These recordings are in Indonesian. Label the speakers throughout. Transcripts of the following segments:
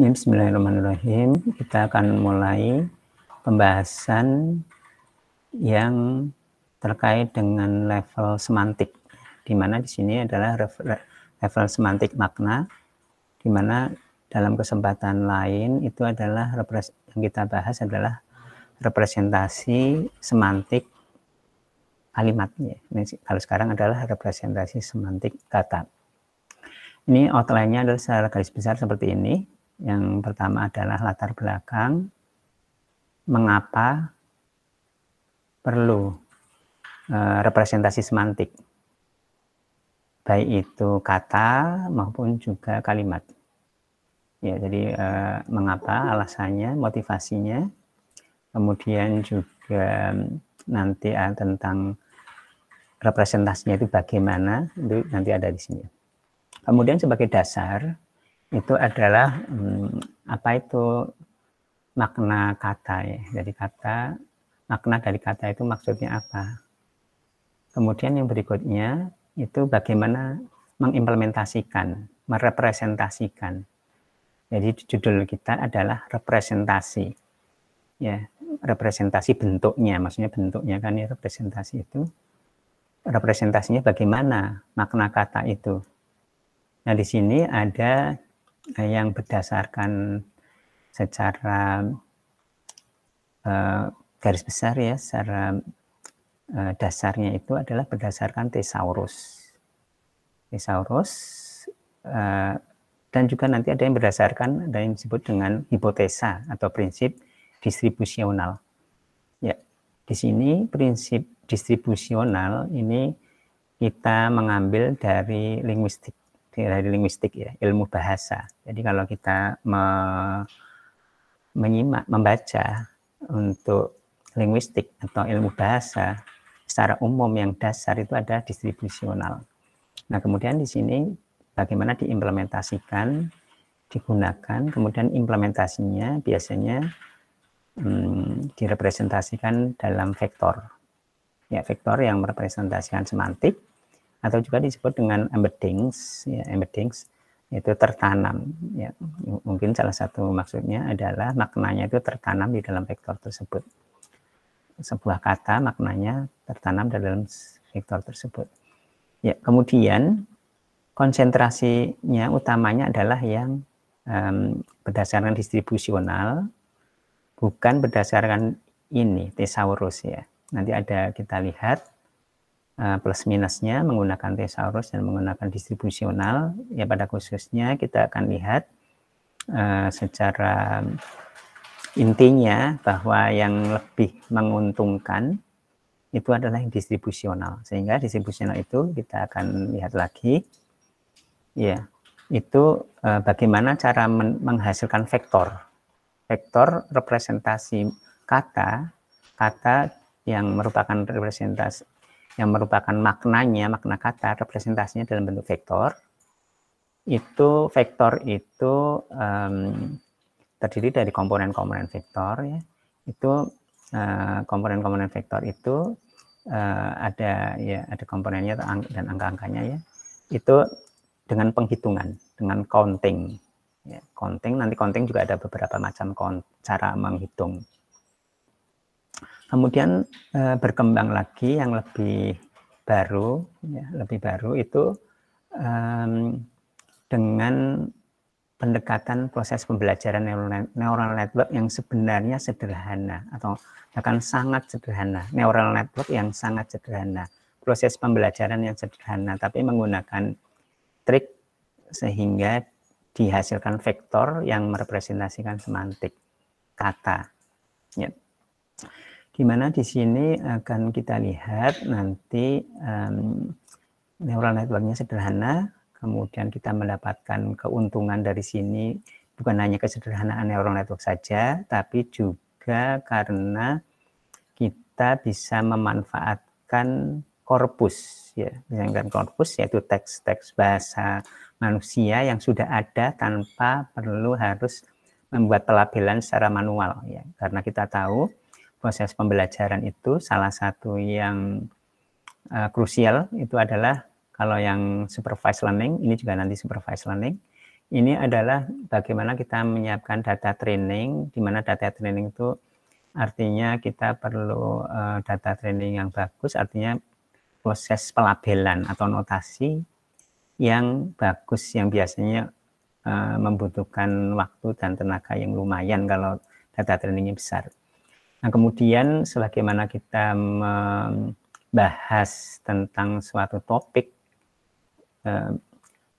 Speaker 1: Ya, bismillahirrahmanirrahim. Kita akan mulai pembahasan yang terkait dengan level semantik. Di mana di sini adalah level semantik makna, di mana dalam kesempatan lain itu adalah yang kita bahas adalah representasi semantik kalimatnya. Kalau sekarang adalah representasi semantik kata. Ini outline-nya adalah secara garis besar seperti ini. Yang pertama adalah latar belakang, mengapa perlu uh, representasi semantik, baik itu kata maupun juga kalimat. Ya, jadi uh, mengapa alasannya, motivasinya, kemudian juga mm, nanti eh, tentang representasinya itu bagaimana itu nanti ada di sini. Kemudian sebagai dasar itu adalah hmm, apa itu makna kata ya. Dari kata makna dari kata itu maksudnya apa? Kemudian yang berikutnya itu bagaimana mengimplementasikan, merepresentasikan. Jadi judul kita adalah representasi. Ya, representasi bentuknya, maksudnya bentuknya kan ya representasi itu. Representasinya bagaimana makna kata itu. Nah, di sini ada eh, yang berdasarkan secara uh, garis besar ya, secara uh, dasarnya itu adalah berdasarkan tesaurus. Tesaurus uh, dan juga nanti ada yang berdasarkan ada yang disebut dengan hipotesa atau prinsip distribusional. Ya, di sini prinsip distribusional ini kita mengambil dari linguistik dari linguistik ya, ilmu bahasa. Jadi kalau kita me, menyimak, membaca untuk linguistik atau ilmu bahasa secara umum yang dasar itu ada distribusional. Nah kemudian di sini bagaimana diimplementasikan, digunakan, kemudian implementasinya biasanya hmm, direpresentasikan dalam vektor. Ya vektor yang merepresentasikan semantik, atau juga disebut dengan embeddings ya embeddings itu tertanam ya mungkin salah satu maksudnya adalah maknanya itu tertanam di dalam vektor tersebut sebuah kata maknanya tertanam dalam vektor tersebut ya kemudian konsentrasinya utamanya adalah yang um, berdasarkan distribusional bukan berdasarkan ini thesaurus ya nanti ada kita lihat Eh, plus minusnya menggunakan thesaurus dan menggunakan distribusional ya pada khususnya kita akan lihat uh, secara intinya bahwa yang lebih menguntungkan itu adalah yang distribusional sehingga distribusional itu kita akan lihat lagi ya itu uh, bagaimana cara men menghasilkan vektor vektor representasi kata kata yang merupakan representasi yang merupakan maknanya, makna kata, representasinya dalam bentuk vektor, itu vektor itu um, terdiri dari komponen-komponen vektor ya itu eh, komponen-komponen uh, vektor itu uh, ada ya ada komponennya dan angka-angkanya ya itu dengan penghitungan dengan counting ya, counting nanti counting juga ada beberapa macam cara menghitung Kemudian eh, berkembang lagi yang lebih baru, ya, lebih baru itu um, dengan pendekatan proses pembelajaran neural network yang sebenarnya sederhana atau bahkan sangat sederhana, neural network yang sangat sederhana, proses pembelajaran yang sederhana, tapi menggunakan trik sehingga dihasilkan vektor yang merepresentasikan semantik kata. Ya. Dimana di sini akan kita lihat nanti um, neural networknya sederhana, kemudian kita mendapatkan keuntungan dari sini bukan hanya kesederhanaan neural network saja, tapi juga karena kita bisa memanfaatkan korpus ya, misalkan korpus yaitu teks-teks bahasa manusia yang sudah ada tanpa perlu harus membuat pelabelan secara manual ya, karena kita tahu proses pembelajaran itu salah satu yang uh, krusial itu adalah kalau yang supervised learning, ini juga nanti supervised learning, ini adalah bagaimana kita menyiapkan data training, di mana data training itu artinya kita perlu uh, data training yang bagus, artinya proses pelabelan atau notasi yang bagus, yang biasanya uh, membutuhkan waktu dan tenaga yang lumayan kalau data trainingnya besar. Nah, kemudian sebagaimana kita membahas tentang suatu topik eh,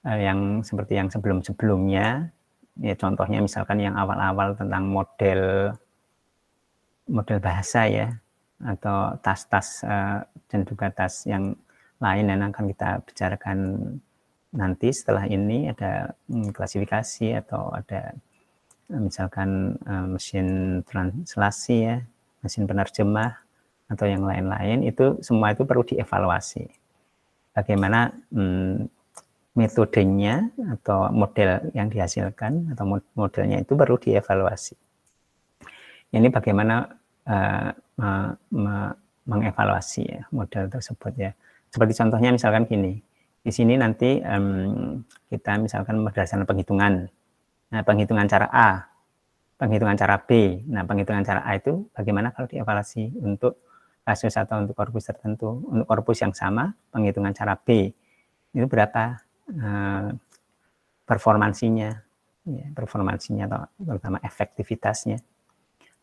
Speaker 1: eh, yang seperti yang sebelum-sebelumnya, ya contohnya misalkan yang awal-awal tentang model model bahasa ya atau tas-tas eh, dan juga tas yang lain yang akan kita bicarakan nanti setelah ini ada hmm, klasifikasi atau ada misalkan eh, mesin translasi ya mesin penerjemah atau yang lain-lain itu semua itu perlu dievaluasi. Bagaimana hmm, metodenya atau model yang dihasilkan atau modelnya itu perlu dievaluasi. Ini bagaimana uh, me, me, mengevaluasi ya, model tersebut ya. Seperti contohnya misalkan gini, di sini nanti um, kita misalkan berdasarkan penghitungan, nah, penghitungan cara A penghitungan cara B. Nah, penghitungan cara A itu bagaimana kalau dievaluasi untuk kasus atau untuk korpus tertentu, untuk korpus yang sama, penghitungan cara B itu berapa eh, performansinya, ya, performansinya atau terutama efektivitasnya.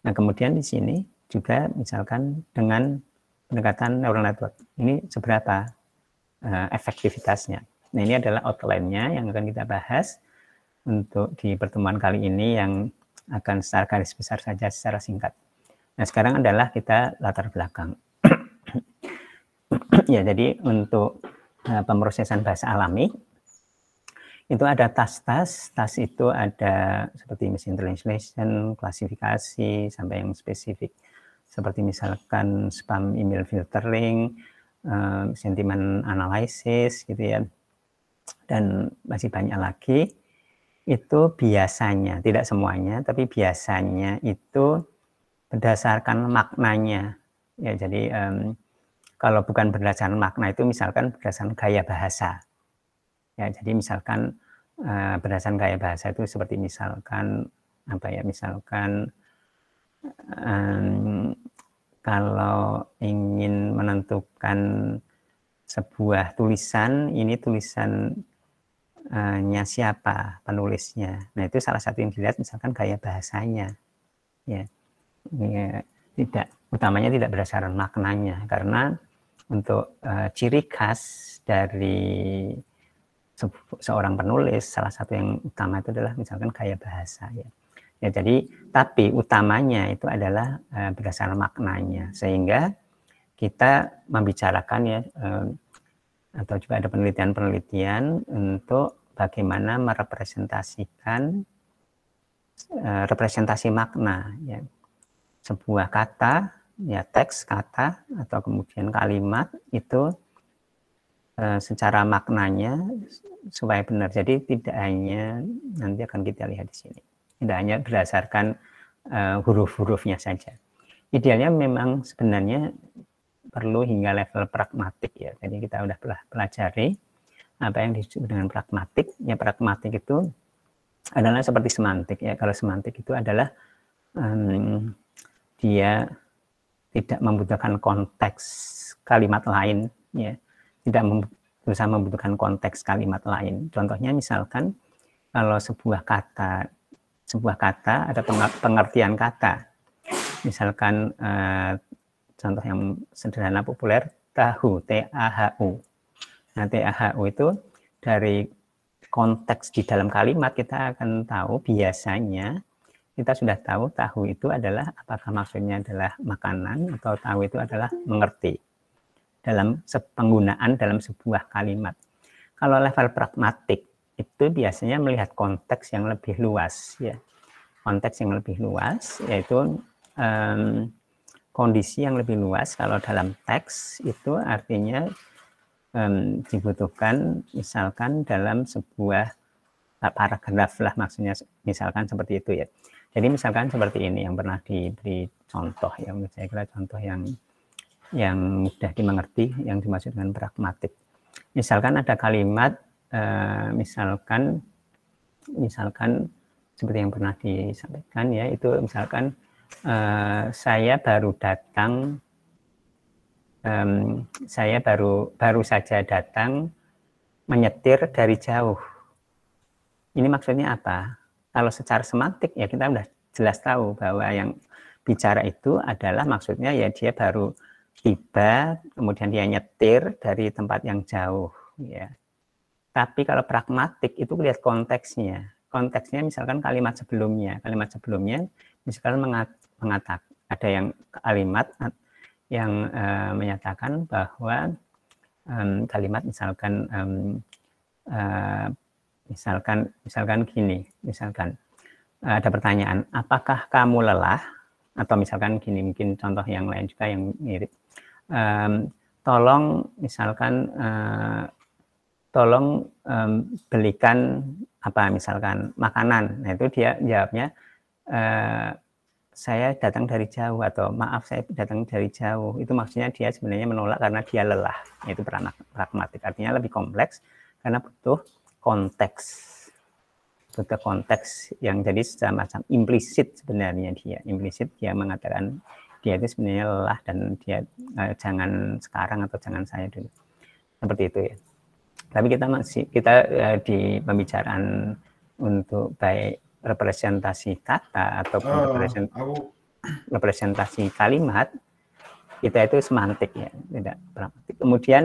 Speaker 1: Nah, kemudian di sini juga misalkan dengan pendekatan neural network, ini seberapa eh, efektivitasnya. Nah, ini adalah outline-nya yang akan kita bahas untuk di pertemuan kali ini yang akan secara garis besar saja secara singkat. Nah sekarang adalah kita latar belakang. ya jadi untuk uh, pemrosesan bahasa alami itu ada tas-tas, tas itu ada seperti mesin translation, klasifikasi, sampai yang spesifik. Seperti misalkan spam email filtering, uh, sentimen analisis gitu ya, dan masih banyak lagi itu biasanya, tidak semuanya, tapi biasanya itu berdasarkan maknanya. Ya, jadi um, kalau bukan berdasarkan makna itu misalkan berdasarkan gaya bahasa. Ya, jadi misalkan uh, berdasarkan gaya bahasa itu seperti misalkan apa ya, misalkan um, kalau ingin menentukan sebuah tulisan, ini tulisan nya siapa penulisnya. Nah itu salah satu yang dilihat misalkan gaya bahasanya, ya, ya tidak utamanya tidak berdasarkan maknanya karena untuk uh, ciri khas dari se seorang penulis salah satu yang utama itu adalah misalkan gaya bahasa ya. Ya jadi tapi utamanya itu adalah uh, berdasarkan maknanya sehingga kita membicarakan ya uh, atau juga ada penelitian-penelitian untuk bagaimana merepresentasikan eh, representasi makna ya. Sebuah kata ya teks kata atau kemudian kalimat itu eh, secara maknanya supaya benar. Jadi tidak hanya nanti akan kita lihat di sini. Tidak hanya berdasarkan eh, huruf-hurufnya saja. Idealnya memang sebenarnya perlu hingga level pragmatik ya. Tadi kita sudah pelajari apa yang disebut dengan pragmatik. Ya pragmatik itu adalah seperti semantik ya. Kalau semantik itu adalah um, dia tidak membutuhkan konteks kalimat lain ya. Tidak mem membutuhkan konteks kalimat lain. Contohnya misalkan kalau sebuah kata sebuah kata ada pengertian kata. Misalkan uh, contoh yang sederhana populer tahu T A H U Nah, TAHU itu dari konteks di dalam kalimat kita akan tahu biasanya kita sudah tahu tahu itu adalah apakah maksudnya adalah makanan atau tahu itu adalah mengerti dalam penggunaan dalam sebuah kalimat. Kalau level pragmatik itu biasanya melihat konteks yang lebih luas ya. Konteks yang lebih luas yaitu um, kondisi yang lebih luas kalau dalam teks itu artinya um, dibutuhkan misalkan dalam sebuah eh, paragraf lah maksudnya misalkan seperti itu ya. Jadi misalkan seperti ini yang pernah diberi contoh yang menurut saya kira contoh yang yang mudah dimengerti yang dimaksud dengan pragmatik. Misalkan ada kalimat eh, misalkan misalkan seperti yang pernah disampaikan ya itu misalkan eh, saya baru datang um, saya baru baru saja datang menyetir dari jauh. Ini maksudnya apa? Kalau secara semantik ya kita sudah jelas tahu bahwa yang bicara itu adalah maksudnya ya dia baru tiba, kemudian dia nyetir dari tempat yang jauh. Ya. Tapi kalau pragmatik itu lihat konteksnya. Konteksnya misalkan kalimat sebelumnya, kalimat sebelumnya misalkan mengat, mengatakan ada yang kalimat yang uh, menyatakan bahwa um, kalimat misalkan um, uh, misalkan misalkan gini misalkan uh, ada pertanyaan apakah kamu lelah atau misalkan gini mungkin contoh yang lain juga yang mirip um, tolong misalkan uh, tolong um, belikan apa misalkan makanan nah itu dia jawabnya saya datang dari jauh atau maaf saya datang dari jauh itu maksudnya dia sebenarnya menolak karena dia lelah itu beranak pragmatik artinya lebih kompleks karena butuh konteks butuh konteks yang jadi macam-macam implisit sebenarnya dia implisit dia mengatakan dia itu sebenarnya lelah dan dia eh, jangan sekarang atau jangan saya dulu seperti itu ya tapi kita masih kita eh, di pembicaraan untuk baik representasi kata ataupun oh, ah, representasi, representasi kalimat kita itu semantik ya tidak pragmatik kemudian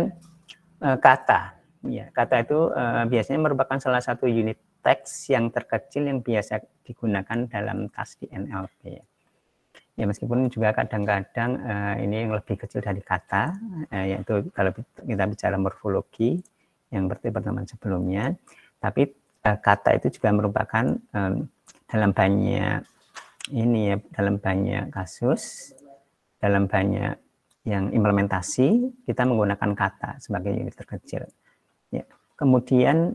Speaker 1: eh, kata ya kata itu eh, biasanya merupakan salah satu unit teks yang terkecil yang biasa digunakan dalam tas di NLP ya, ya meskipun juga kadang-kadang eh, ini yang lebih kecil dari kata yaitu kalau kita bicara morfologi yang berarti pertemuan sebelumnya tapi Eh, kata itu juga merupakan um, dalam banyak ini ya dalam banyak kasus dalam banyak yang implementasi kita menggunakan kata sebagai unit terkecil ya kemudian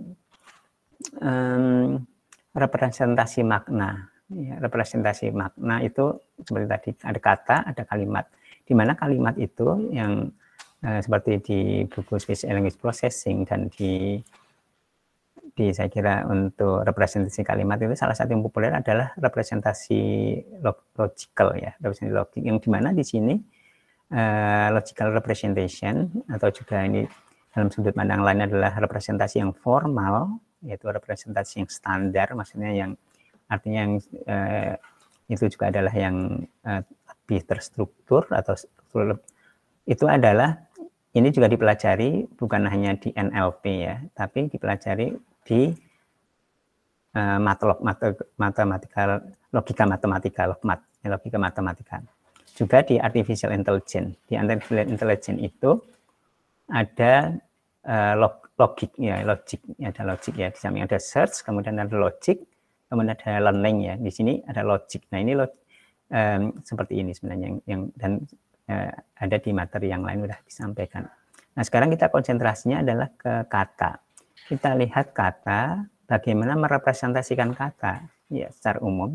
Speaker 1: um, representasi makna ya, representasi makna itu seperti tadi ada kata ada kalimat di mana kalimat itu yang uh, seperti di buku Speech Language Processing dan di tadi saya kira untuk representasi kalimat itu salah satu yang populer adalah representasi logical ya representasi logik yang dimana di sini uh, logical representation atau juga ini dalam sudut pandang lain adalah representasi yang formal yaitu representasi yang standar maksudnya yang artinya yang uh, itu juga adalah yang uh, lebih terstruktur atau struktur, itu adalah ini juga dipelajari bukan hanya di NLP ya, tapi dipelajari di uh, mat, matematika logika matematika logmat ya, logika matematika juga di artificial intelligence di artificial intelligence itu ada uh, log, logik ya logik ada logik ya di samping ada search kemudian ada logik kemudian ada learning ya di sini ada logik nah ini log, um, seperti ini sebenarnya yang, yang dan uh, ada di materi yang lain sudah disampaikan nah sekarang kita konsentrasinya adalah ke kata kita lihat kata, bagaimana merepresentasikan kata ya secara umum.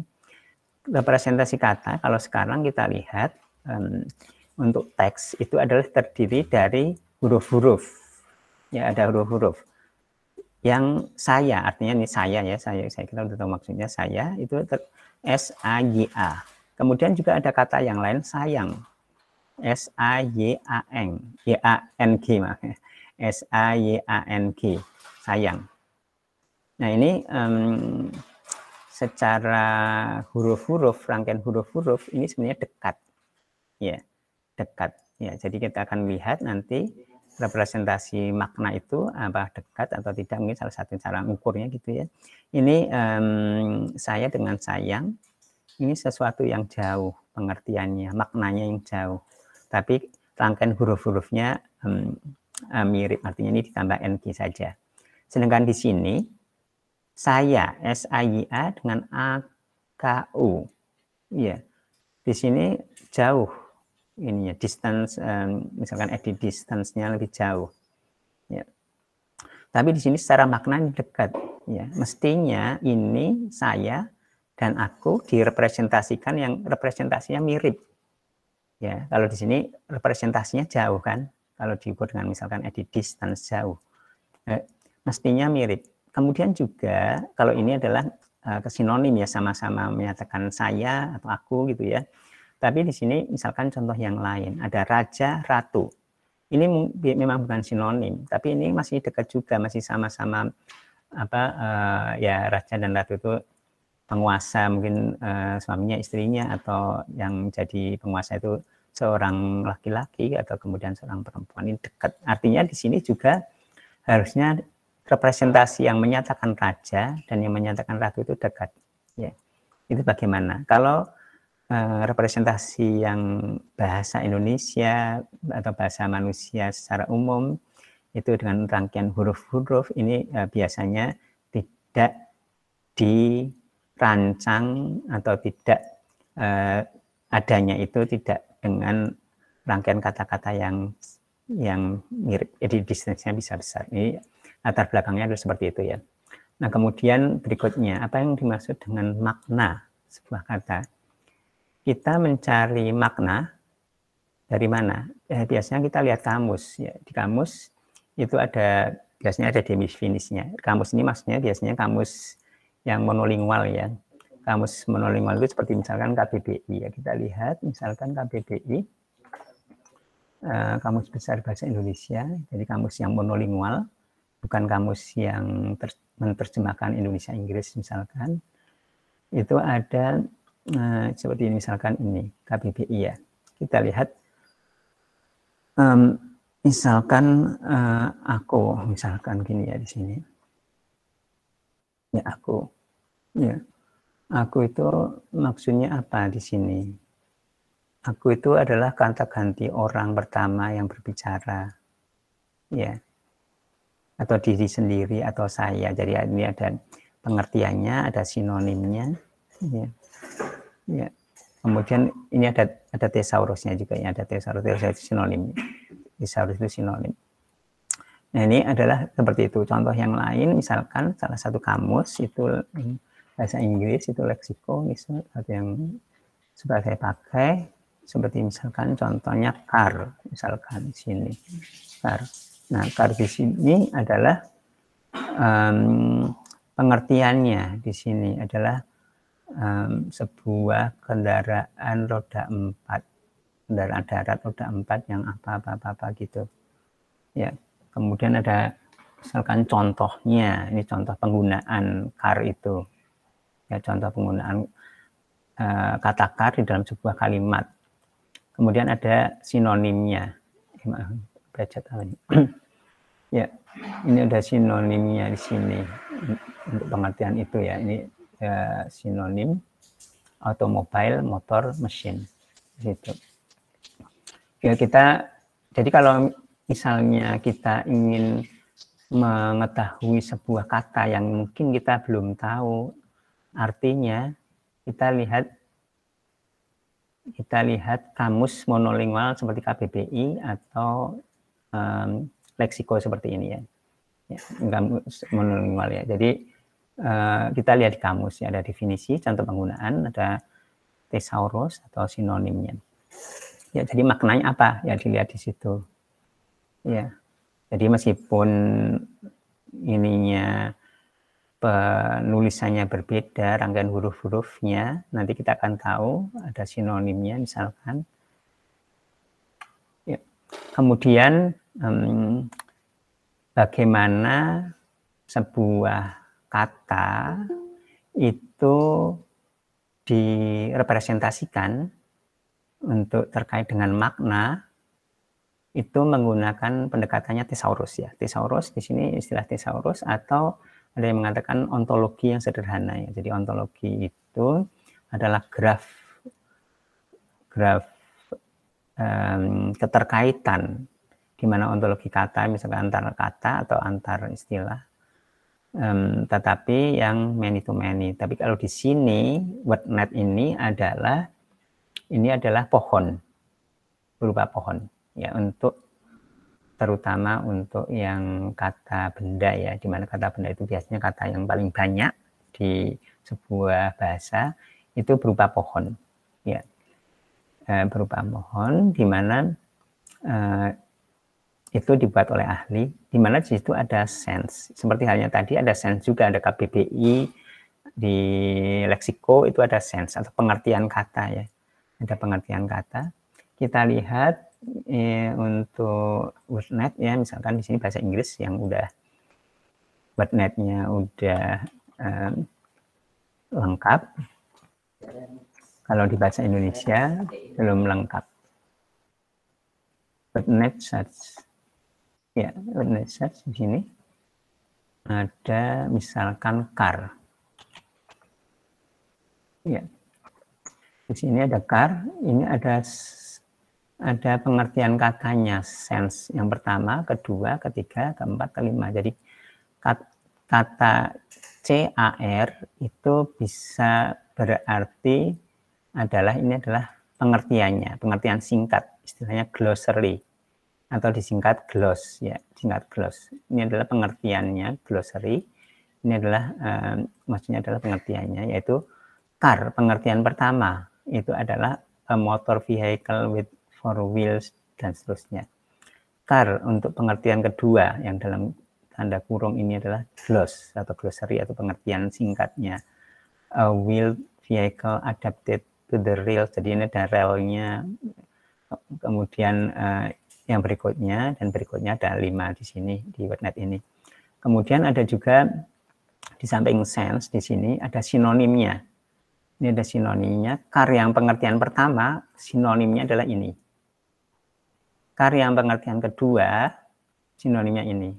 Speaker 1: Representasi kata kalau sekarang kita lihat um, untuk teks itu adalah terdiri dari huruf-huruf. Ya ada huruf-huruf. Yang saya artinya ini saya ya, saya saya kita udah tahu maksudnya saya itu ter, S A Y A. Kemudian juga ada kata yang lain sayang. S A Y A N, Y A N G ya. S A Y A N G sayang. Nah ini um, secara huruf-huruf, rangkaian huruf-huruf ini sebenarnya dekat. Ya, dekat. Ya, jadi kita akan lihat nanti representasi makna itu apa dekat atau tidak mungkin salah satu cara ukurnya gitu ya. Ini um, saya dengan sayang ini sesuatu yang jauh pengertiannya, maknanya yang jauh. Tapi rangkaian huruf-hurufnya um, um, mirip, artinya ini ditambah NG saja. Sedangkan di sini saya s a dengan AKU. Iya. Di sini jauh ininya distance um, misalkan edit distance-nya lebih jauh. Ya. Tapi di sini secara makna dekat ya. Mestinya ini saya dan aku direpresentasikan yang representasinya mirip. Ya, kalau di sini representasinya jauh kan. Kalau dibuat dengan misalkan edit distance jauh. Eh, mestinya mirip. Kemudian juga kalau ini adalah eh, kesinonim ya sama-sama menyatakan saya atau aku gitu ya. Tapi di sini misalkan contoh yang lain ada raja ratu. Ini memang bukan sinonim, tapi ini masih dekat juga masih sama-sama apa uh, ya raja dan ratu itu penguasa mungkin uh, suaminya istrinya atau yang jadi penguasa itu seorang laki-laki atau kemudian seorang perempuan ini dekat. Artinya di sini juga harusnya representasi yang menyatakan raja dan yang menyatakan ratu itu dekat ya itu bagaimana kalau eh, representasi yang bahasa Indonesia atau bahasa manusia secara umum itu dengan rangkaian huruf-huruf ini eh, biasanya tidak dirancang atau tidak eh, adanya itu tidak dengan rangkaian kata-kata yang yang mirip jadi distance-nya bisa besar ini latar belakangnya adalah seperti itu ya. Nah kemudian berikutnya apa yang dimaksud dengan makna sebuah kata? Kita mencari makna dari mana? Eh, biasanya kita lihat kamus ya. Di kamus itu ada biasanya ada definisinya. Kamus ini maksudnya biasanya kamus yang monolingual ya. Kamus monolingual itu seperti misalkan KBBI ya. Kita lihat misalkan KBBI eh, Kamus Besar Bahasa Indonesia, jadi kamus yang monolingual bukan kamus yang ter, menerjemahkan Indonesia Inggris misalkan itu ada eh, seperti ini misalkan ini KBBI ya kita lihat um, misalkan uh, aku misalkan gini ya di sini ya aku ya aku itu maksudnya apa di sini aku itu adalah kata ganti orang pertama yang berbicara ya atau diri sendiri atau saya. Jadi ini ada pengertiannya, ada sinonimnya. Ya. Ya. Kemudian ini ada ada tesaurusnya juga ya, ada tesaurus, tesaurus itu sinonim. Tesaurus itu sinonim. Nah, ini adalah seperti itu. Contoh yang lain misalkan salah satu kamus itu bahasa Inggris itu leksiko misalnya ada yang sudah saya pakai seperti misalkan contohnya car misalkan di sini car Nah, kar di sini adalah um, pengertiannya di sini adalah um, sebuah kendaraan roda empat kendaraan darat roda empat yang apa apa apa, apa gitu ya kemudian ada misalkan contohnya ini contoh penggunaan kar itu ya contoh penggunaan uh, kata kar di dalam sebuah kalimat kemudian ada sinonimnya baca tangan. ya, ini ada sinonimnya di sini untuk pengertian itu ya. Ini eh, sinonim automobile, motor, mesin. Gitu. Ya kita, jadi kalau misalnya kita ingin mengetahui sebuah kata yang mungkin kita belum tahu artinya kita lihat kita lihat kamus monolingual seperti KBBI atau um, leksiko seperti ini ya. ya minimal ya. Jadi uh, kita lihat di kamus ya ada definisi contoh penggunaan, ada thesaurus atau sinonimnya. Ya, jadi maknanya apa? Ya dilihat di situ. Ya. Jadi meskipun ininya penulisannya berbeda, rangkaian huruf-hurufnya, nanti kita akan tahu ada sinonimnya misalkan kemudian um, bagaimana sebuah kata itu direpresentasikan untuk terkait dengan makna itu menggunakan pendekatannya tesaurus ya. Tesaurus di sini istilah tesaurus atau ada yang mengatakan ontologi yang sederhana ya. Jadi ontologi itu adalah graf graf um, keterkaitan di mana ontologi kata misalkan antara kata atau antar istilah um, tetapi yang many to many tapi kalau di sini wordnet ini adalah ini adalah pohon berupa pohon ya untuk terutama untuk yang kata benda ya di mana kata benda itu biasanya kata yang paling banyak di sebuah bahasa itu berupa pohon ya Eh, berupa mohon di mana eh, itu dibuat oleh ahli di mana di situ ada sense seperti halnya tadi ada sense juga ada KBBI di leksiko itu ada sense atau pengertian kata ya ada pengertian kata kita lihat eh, untuk wordnet ya misalkan di sini bahasa Inggris yang udah wordnetnya udah eh, lengkap kalau di bahasa Indonesia belum lengkap. next search. Ya, next search di sini ada misalkan car. Ya. Di sini ada car, ini ada ada pengertian katanya sense yang pertama, kedua, ketiga, keempat, kelima. Jadi kata car itu bisa berarti adalah ini adalah pengertiannya, pengertian singkat, istilahnya glossary atau disingkat gloss ya, singkat gloss. Ini adalah pengertiannya glossary. Ini adalah eh, maksudnya adalah pengertiannya yaitu car, pengertian pertama itu adalah a motor vehicle with four wheels dan seterusnya. Car untuk pengertian kedua yang dalam tanda kurung ini adalah gloss atau glossary atau pengertian singkatnya a wheeled vehicle adapted to the rails jadi ini ada relnya kemudian uh, yang berikutnya dan berikutnya ada lima di sini di wordnet ini kemudian ada juga di samping sense di sini ada sinonimnya ini ada sinonimnya Kar yang pengertian pertama sinonimnya adalah ini Kar yang pengertian kedua sinonimnya ini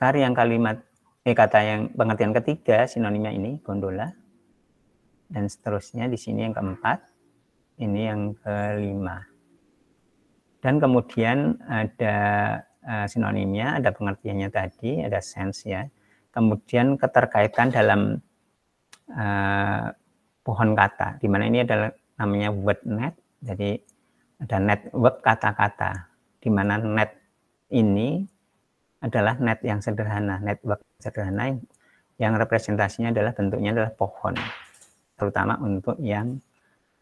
Speaker 1: Kar yang kalimat eh kata yang pengertian ketiga sinonimnya ini gondola dan seterusnya di sini yang keempat, ini yang kelima. Dan kemudian ada eh, sinonimnya, ada pengertiannya tadi, ada sense ya. Kemudian keterkaitan dalam uh, pohon kata, di mana ini adalah namanya word net, jadi ada network kata-kata, di mana net ini adalah net yang sederhana, network sederhana yang, yang representasinya adalah bentuknya adalah pohon terutama untuk yang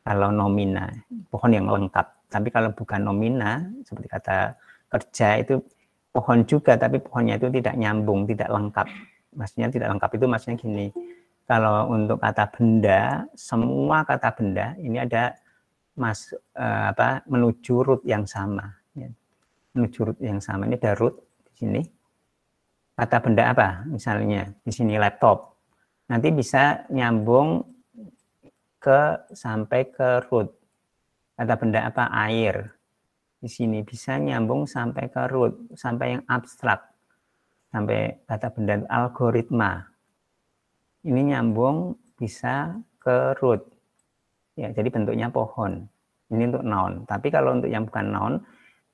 Speaker 1: kalau nomina, pohon yang lengkap. Tapi kalau bukan nomina, seperti kata kerja itu pohon juga, tapi pohonnya itu tidak nyambung, tidak lengkap. Maksudnya tidak lengkap itu maksudnya gini, kalau untuk kata benda, semua kata benda ini ada mas eh, apa menuju root yang sama, ya, menuju root yang sama ini ada root di sini. Kata benda apa? Misalnya di sini laptop. Nanti bisa nyambung ke sampai ke root kata benda apa air di sini bisa nyambung sampai ke root sampai yang abstrak sampai kata benda algoritma ini nyambung bisa ke root ya jadi bentuknya pohon ini untuk noun tapi kalau untuk yang bukan noun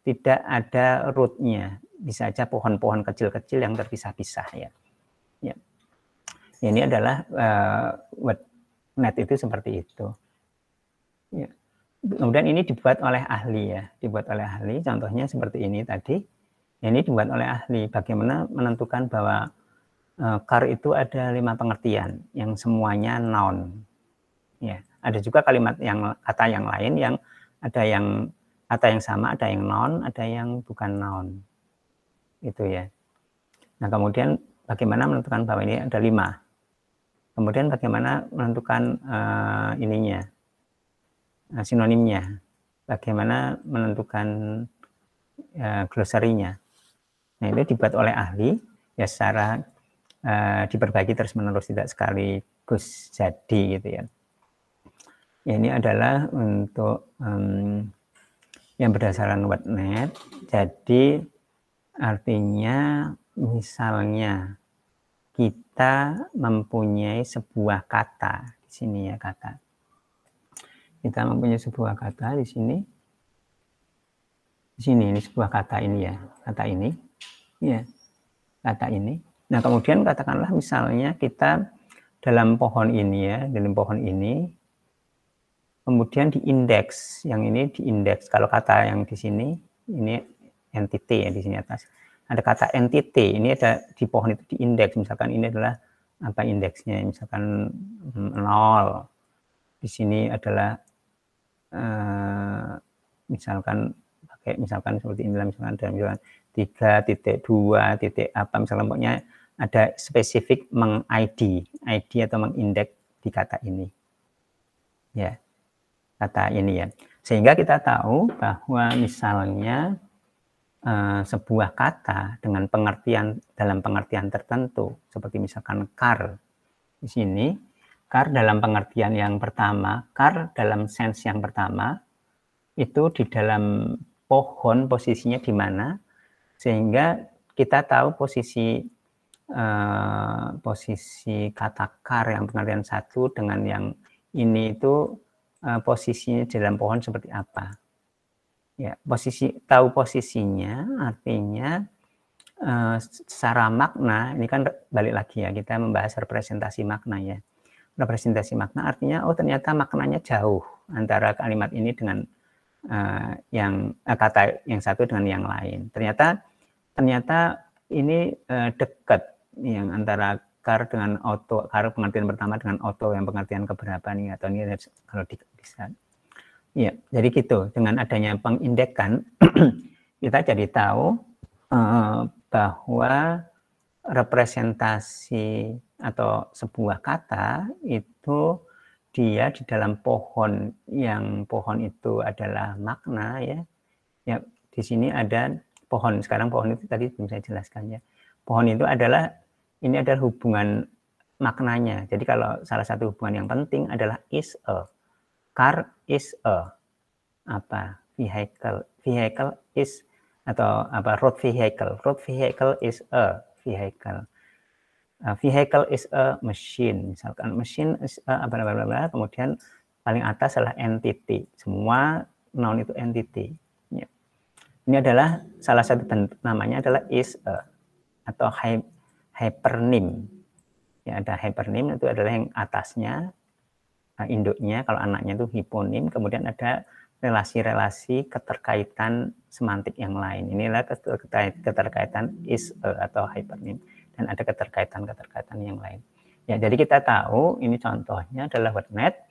Speaker 1: tidak ada rootnya bisa aja pohon-pohon kecil-kecil yang terpisah-pisah ya ya ini adalah uh, net itu seperti itu. Ya. Kemudian ini dibuat oleh ahli ya, dibuat oleh ahli. Contohnya seperti ini tadi. Ini dibuat oleh ahli. Bagaimana menentukan bahwa e, kar itu ada lima pengertian yang semuanya noun. Ya, ada juga kalimat yang kata yang lain yang ada yang kata yang sama, ada yang noun, ada yang bukan noun. Itu ya. Nah, kemudian bagaimana menentukan bahwa ini ada lima? Kemudian bagaimana menentukan uh, ininya, uh, sinonimnya, bagaimana menentukan uh, glosarinya. Nah itu dibuat oleh ahli ya secara uh, diperbaiki terus menerus tidak sekaligus jadi gitu ya. ya ini adalah untuk um, yang berdasarkan wordnet. Jadi artinya misalnya kita mempunyai sebuah kata di sini ya kata. Kita mempunyai sebuah kata di sini. Di sini ini sebuah kata ini ya, kata ini. Ya. Kata ini. Nah, kemudian katakanlah misalnya kita dalam pohon ini ya, dalam pohon ini kemudian diindeks. Yang ini diindeks kalau kata yang di sini ini entity ya di sini atas ada kata entity ini ada di pohon itu di indeks misalkan ini adalah apa indeksnya misalkan hmm, nol di sini adalah uh, misalkan pakai misalkan seperti inilah misalkan ada misalkan tiga titik dua titik apa misalnya pokoknya ada spesifik meng ID ID atau mengindeks di kata ini ya kata ini ya sehingga kita tahu bahwa misalnya Eh, sebuah kata dengan pengertian dalam pengertian tertentu, seperti misalkan kar di sini, kar dalam pengertian yang pertama, kar dalam sense yang pertama itu di dalam pohon posisinya di mana, sehingga kita tahu posisi eh, posisi kata kar yang pengertian satu dengan yang ini itu eh, posisinya di dalam pohon seperti apa ya posisi tahu posisinya artinya uh, secara makna ini kan balik lagi ya kita membahas representasi makna ya representasi makna artinya oh ternyata maknanya jauh antara kalimat ini dengan uh, yang uh, kata yang satu dengan yang lain ternyata ternyata ini uh, dekat yang antara kar dengan auto kar pengertian pertama dengan auto yang pengertian keberapa nih atau ini kalau di, bisa Ya, jadi gitu. Dengan adanya pengindekan, kita jadi tahu eh, bahwa representasi atau sebuah kata itu dia di dalam pohon yang pohon itu adalah makna ya. Ya, di sini ada pohon. Sekarang pohon itu tadi belum saya jelaskan ya. Pohon itu adalah ini adalah hubungan maknanya. Jadi kalau salah satu hubungan yang penting adalah is of car is a apa vehicle vehicle is atau apa road vehicle road vehicle is a vehicle uh, vehicle is a machine misalkan machine is a, apa bla bla kemudian paling atas adalah entity semua noun itu entity ya. ini adalah salah satu bentuk namanya adalah is a atau hy hypernym ya ada hypernym itu adalah yang atasnya Nah, induknya kalau anaknya itu hiponim kemudian ada relasi-relasi keterkaitan semantik yang lain inilah keterkaitan is e, atau hypernim dan ada keterkaitan-keterkaitan yang lain ya jadi kita tahu ini contohnya adalah wordnet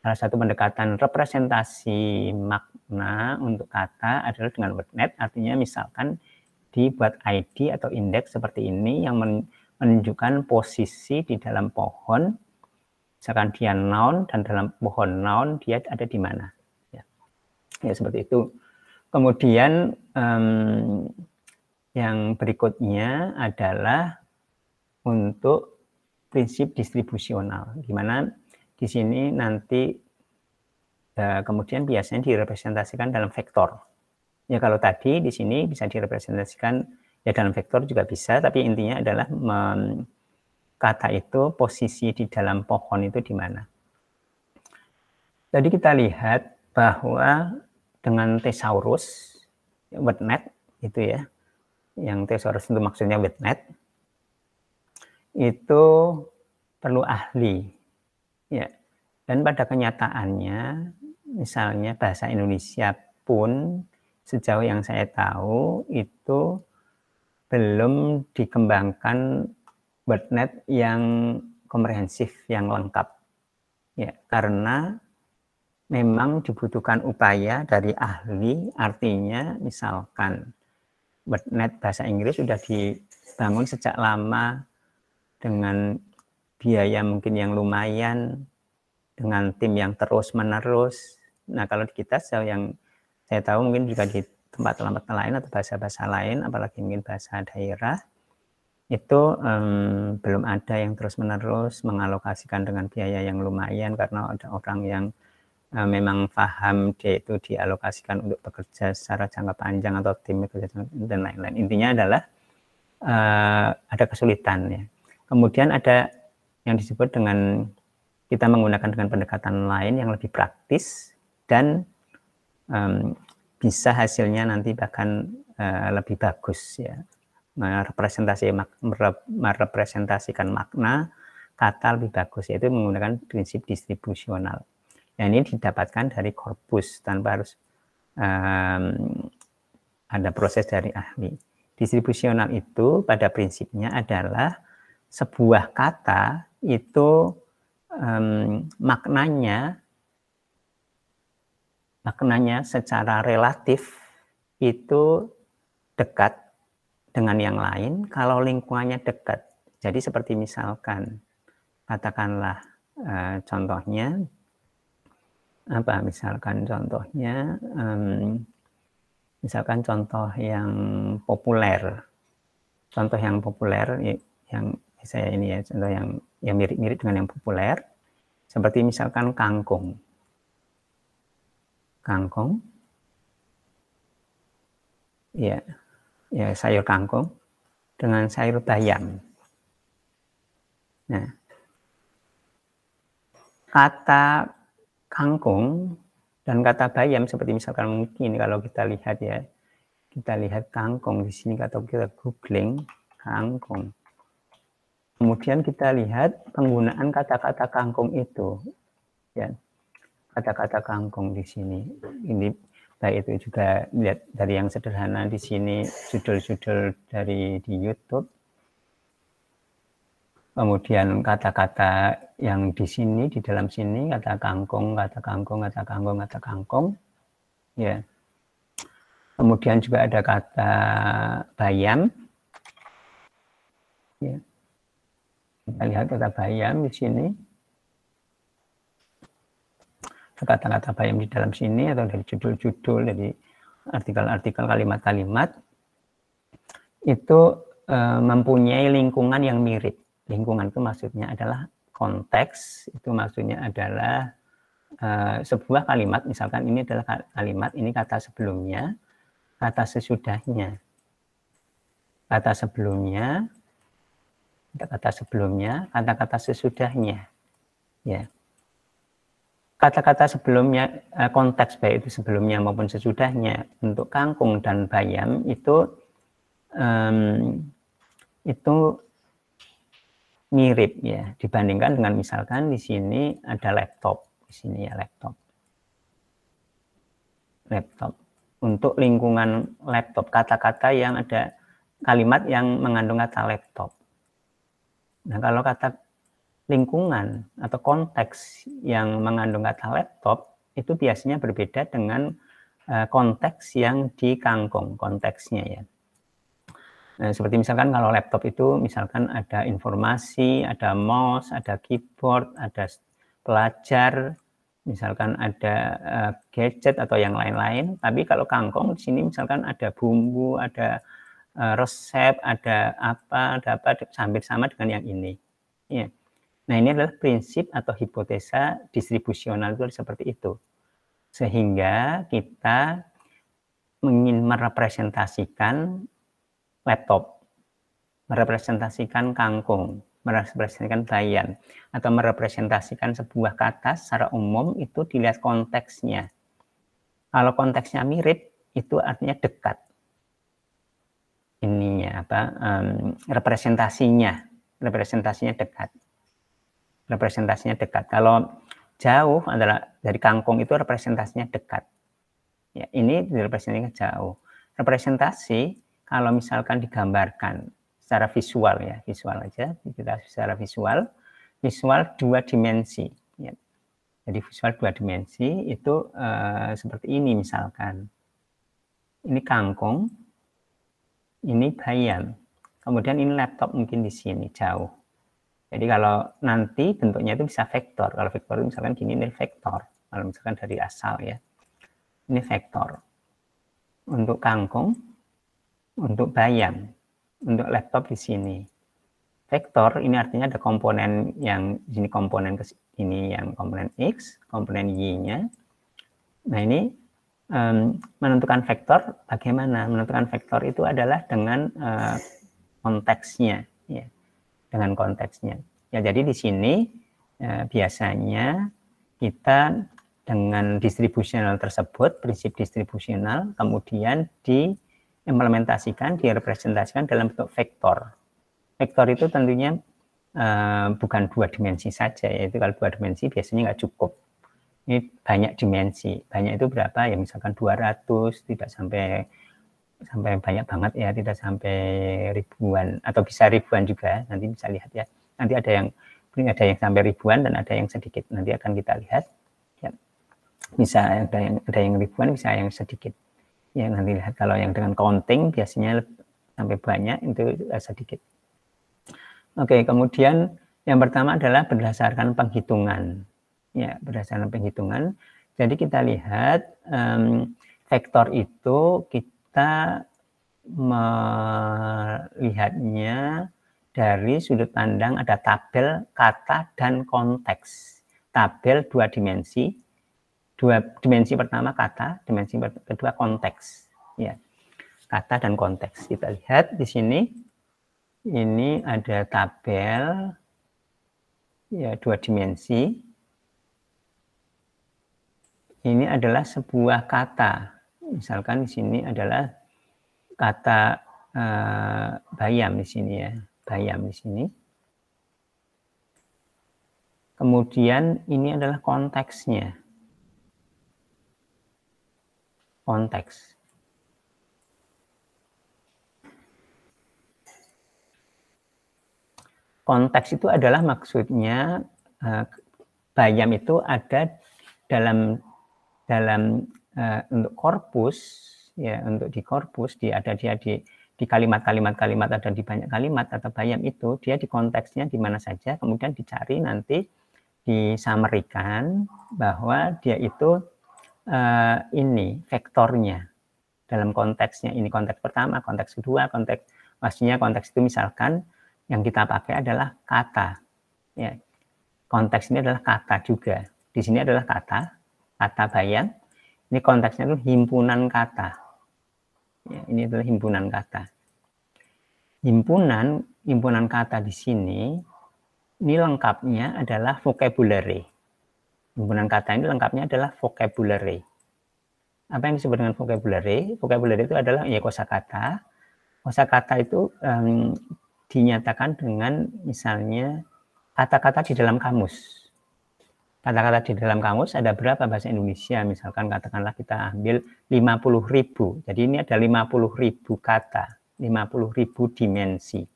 Speaker 1: salah satu pendekatan representasi makna untuk kata adalah dengan wordnet artinya misalkan dibuat ID atau indeks seperti ini yang menunjukkan posisi di dalam pohon misalkan dia noun dan dalam pohon noun dia ada di mana ya, ya seperti itu kemudian um, yang berikutnya adalah untuk prinsip distribusional gimana di sini nanti e, kemudian biasanya direpresentasikan dalam vektor ya kalau tadi di sini bisa direpresentasikan ya dalam vektor juga bisa tapi intinya adalah kata itu posisi di dalam pohon itu di mana. Jadi kita lihat bahwa dengan thesaurus wetnet itu ya, yang thesaurus itu maksudnya wetnet itu perlu ahli ya dan pada kenyataannya misalnya bahasa Indonesia pun sejauh yang saya tahu itu belum dikembangkan BirdNet yang komprehensif, yang lengkap. Ya, karena memang dibutuhkan upaya dari ahli, artinya misalkan BirdNet bahasa Inggris sudah dibangun sejak lama dengan biaya mungkin yang lumayan, dengan tim yang terus-menerus. Nah, kalau di kita sejauh yang saya tahu mungkin juga di tempat-tempat lain atau bahasa-bahasa lain, apalagi mungkin bahasa daerah, itu um, belum ada yang terus-menerus mengalokasikan dengan biaya yang lumayan karena ada orang yang um, memang paham dia itu dialokasikan untuk bekerja secara jangka panjang atau tim bekerja dan lain-lain. Intinya adalah uh, ada kesulitan ya. Kemudian ada yang disebut dengan kita menggunakan dengan pendekatan lain yang lebih praktis dan um, bisa hasilnya nanti bahkan uh, lebih bagus ya merepresentasi merepresentasikan makna kata lebih bagus yaitu menggunakan prinsip distribusional. Yang nah, ini didapatkan dari korpus tanpa harus um, ada proses dari ahli. Distribusional itu pada prinsipnya adalah sebuah kata itu um, maknanya maknanya secara relatif itu dekat dengan yang lain kalau lingkungannya dekat. Jadi seperti misalkan katakanlah eh, contohnya apa misalkan contohnya misalkan contoh yang populer contoh yang populer yang saya ini ya contoh yang yang mirip-mirip dengan yang populer seperti misalkan kangkung kangkung ya yeah ya sayur kangkung dengan sayur bayam. Nah, kata kangkung dan kata bayam seperti misalkan mungkin kalau kita lihat ya, kita lihat kangkung di sini atau kita googling kangkung. Kemudian kita lihat penggunaan kata-kata kangkung itu. Ya, kata-kata kangkung di sini. Ini baik itu juga lihat dari yang sederhana di sini judul-judul dari di YouTube kemudian kata-kata yang di sini di dalam sini kata kangkung kata kangkung kata kangkung kata kangkung ya kemudian juga ada kata bayam ya kita lihat kata bayam di sini kata-kata bayam di dalam sini atau dari judul-judul dari artikel-artikel kalimat-kalimat itu e, mempunyai lingkungan yang mirip lingkungan itu maksudnya adalah konteks itu maksudnya adalah e, sebuah kalimat misalkan ini adalah kalimat ini kata sebelumnya kata sesudahnya kata sebelumnya kata sebelumnya kata-kata sesudahnya ya kata-kata sebelumnya eh, konteks baik itu sebelumnya maupun sesudahnya untuk kangkung dan bayam itu um, itu mirip ya dibandingkan dengan misalkan di sini ada laptop di sini ya laptop laptop untuk lingkungan laptop kata-kata yang ada kalimat yang mengandung kata laptop nah kalau kata lingkungan atau konteks yang mengandung kata laptop itu biasanya berbeda dengan eh, konteks yang di kangkung konteksnya ya. Nah, seperti misalkan kalau laptop itu misalkan ada informasi, ada mouse, ada keyboard, ada pelajar, misalkan ada eh, gadget atau yang lain-lain. Tapi kalau kangkung di sini misalkan ada bumbu, ada eh, resep, ada apa, ada apa, hampir sama dengan yang ini. Ya. Yeah Nah, ini adalah prinsip atau hipotesa distribusional itu seperti itu. Sehingga kita ingin merepresentasikan laptop, merepresentasikan kangkung, merepresentasikan bayan, atau merepresentasikan sebuah kata secara umum itu dilihat konteksnya. Kalau konteksnya mirip, itu artinya dekat. Ininya apa? Um, representasinya, representasinya dekat representasinya dekat. Kalau jauh adalah dari kangkung itu representasinya dekat. Ya, ini representasinya jauh. Representasi kalau misalkan digambarkan secara visual ya, visual aja, kita secara visual, visual dua dimensi. Ya. Jadi visual dua dimensi itu eh, seperti ini misalkan. Ini kangkung, ini bayam. Kemudian ini laptop mungkin di sini jauh. Jadi kalau nanti bentuknya itu bisa vektor. Kalau vektor misalkan gini, ini vektor. Kalau misalkan dari asal ya. Ini vektor. Untuk kangkung, untuk bayam, untuk laptop di sini. Vektor ini artinya ada komponen yang sini komponen ke ini yang komponen x, komponen y-nya. Nah ini um, menentukan vektor bagaimana? Menentukan vektor itu adalah dengan uh, konteksnya dengan konteksnya. Ya jadi di sini eh, biasanya kita dengan distribusional tersebut, prinsip distribusional kemudian diimplementasikan, direpresentasikan dalam bentuk vektor. Vektor itu tentunya eh, bukan dua dimensi saja, yaitu kalau dua dimensi biasanya nggak cukup. Ini banyak dimensi, banyak itu berapa ya misalkan 200, tidak sampai sampai banyak banget ya, tidak sampai ribuan atau bisa ribuan juga. Nanti bisa lihat ya. Nanti ada yang ada yang sampai ribuan dan ada yang sedikit. Nanti akan kita lihat. Ya. Bisa ada yang ada yang ribuan, bisa yang sedikit. Ya nanti lihat kalau yang dengan counting biasanya sampai banyak itu eh, sedikit. Oke, kemudian yang pertama adalah berdasarkan penghitungan. Ya, berdasarkan penghitungan. Jadi kita lihat um, vektor itu kita kita melihatnya dari sudut pandang ada tabel kata dan konteks. Tabel dua dimensi, dua dimensi pertama kata, dimensi kedua konteks. Ya, kata dan konteks. Kita lihat di sini, ini ada tabel ya dua dimensi. Ini adalah sebuah kata Misalkan di sini adalah kata uh, bayam di sini ya, bayam di sini. Kemudian ini adalah konteksnya. Konteks. Konteks itu adalah maksudnya uh, bayam itu ada dalam dalam uh, untuk korpus ya untuk di korpus di ada dia di di kalimat-kalimat kalimat ada di banyak kalimat atau bayam itu dia di konteksnya di mana saja kemudian dicari nanti disamerikan bahwa dia itu uh, ini vektornya dalam konteksnya ini konteks pertama konteks kedua konteks pastinya konteks itu misalkan yang kita pakai adalah kata ya konteks ini adalah kata juga di sini adalah kata kata bayang ini konteksnya itu himpunan kata. Ya, ini adalah himpunan kata. Himpunan himpunan kata di sini ini lengkapnya adalah vocabulary. Himpunan kata ini lengkapnya adalah vocabulary. Apa yang disebut dengan vocabulary? Vocabulary itu adalah ya kosakata. Kosakata itu um, dinyatakan dengan misalnya kata-kata di dalam kamus kata-kata di dalam kamus ada berapa bahasa Indonesia misalkan katakanlah kita ambil puluh ribu jadi ini ada puluh ribu kata puluh ribu dimensi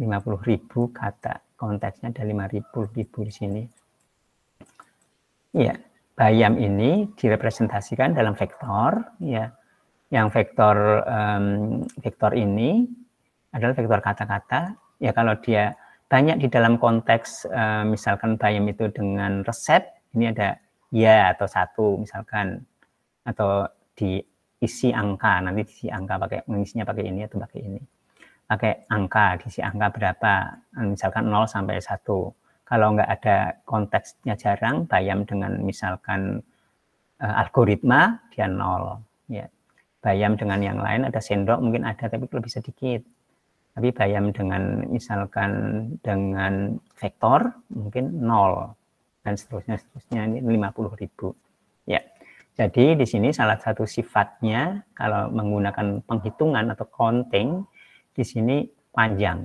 Speaker 1: puluh ribu kata konteksnya ada lima ribu di sini ya bayam ini direpresentasikan dalam vektor ya yang vektor um, vektor ini adalah vektor kata-kata ya kalau dia banyak di dalam konteks uh, misalkan bayam itu dengan resep ini ada ya atau satu misalkan atau diisi angka nanti diisi angka pakai mengisinya pakai ini atau pakai ini pakai angka diisi angka berapa misalkan 0 sampai 1 kalau nggak ada konteksnya jarang bayam dengan misalkan uh, algoritma dia nol ya bayam dengan yang lain ada sendok mungkin ada tapi lebih sedikit tapi bayam dengan misalkan dengan vektor mungkin nol dan seterusnya seterusnya ini ribu Ya. Jadi di sini salah satu sifatnya kalau menggunakan penghitungan atau counting di sini panjang.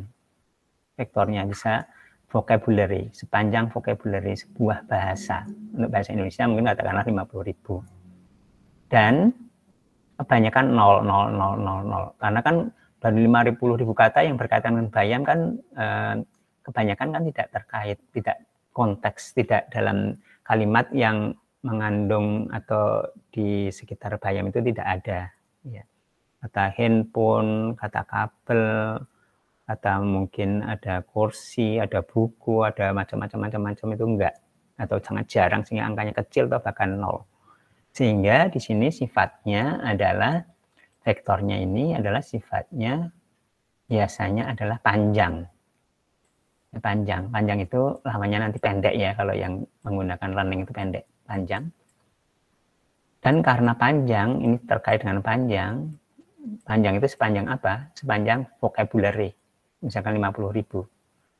Speaker 1: Vektornya bisa vocabulary, sepanjang vocabulary sebuah bahasa. Untuk bahasa Indonesia mungkin katakanlah ribu Dan kebanyakan nol nol nol nol nol Karena kan baru lima ribu kata yang berkaitan dengan bayam kan eh, kebanyakan kan tidak terkait, tidak konteks, tidak dalam kalimat yang mengandung atau di sekitar bayam itu tidak ada. Ya. Kata handphone, kata kabel, kata mungkin ada kursi, ada buku, ada macam-macam macam-macam itu enggak atau sangat jarang sehingga angkanya kecil atau bahkan nol. Sehingga di sini sifatnya adalah vektornya ini adalah sifatnya biasanya adalah panjang. Panjang, panjang itu lamanya nanti pendek ya kalau yang menggunakan learning itu pendek, panjang. Dan karena panjang, ini terkait dengan panjang, panjang itu sepanjang apa? Sepanjang vocabulary, misalkan 50 ribu.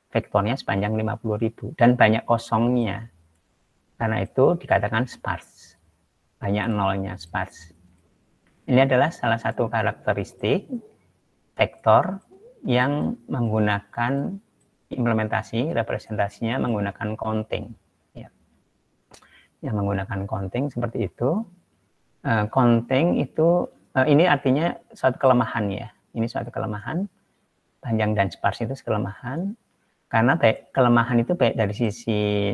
Speaker 1: Vektornya sepanjang 50 ribu dan banyak kosongnya. Karena itu dikatakan sparse, banyak nolnya sparse. Ini adalah salah satu karakteristik vektor yang menggunakan implementasi representasinya menggunakan counting. Ya. Yang menggunakan counting seperti itu. Uh, counting itu uh, ini artinya suatu kelemahan ya. Ini suatu kelemahan panjang dan sparse itu kelemahan karena baik, kelemahan itu baik dari sisi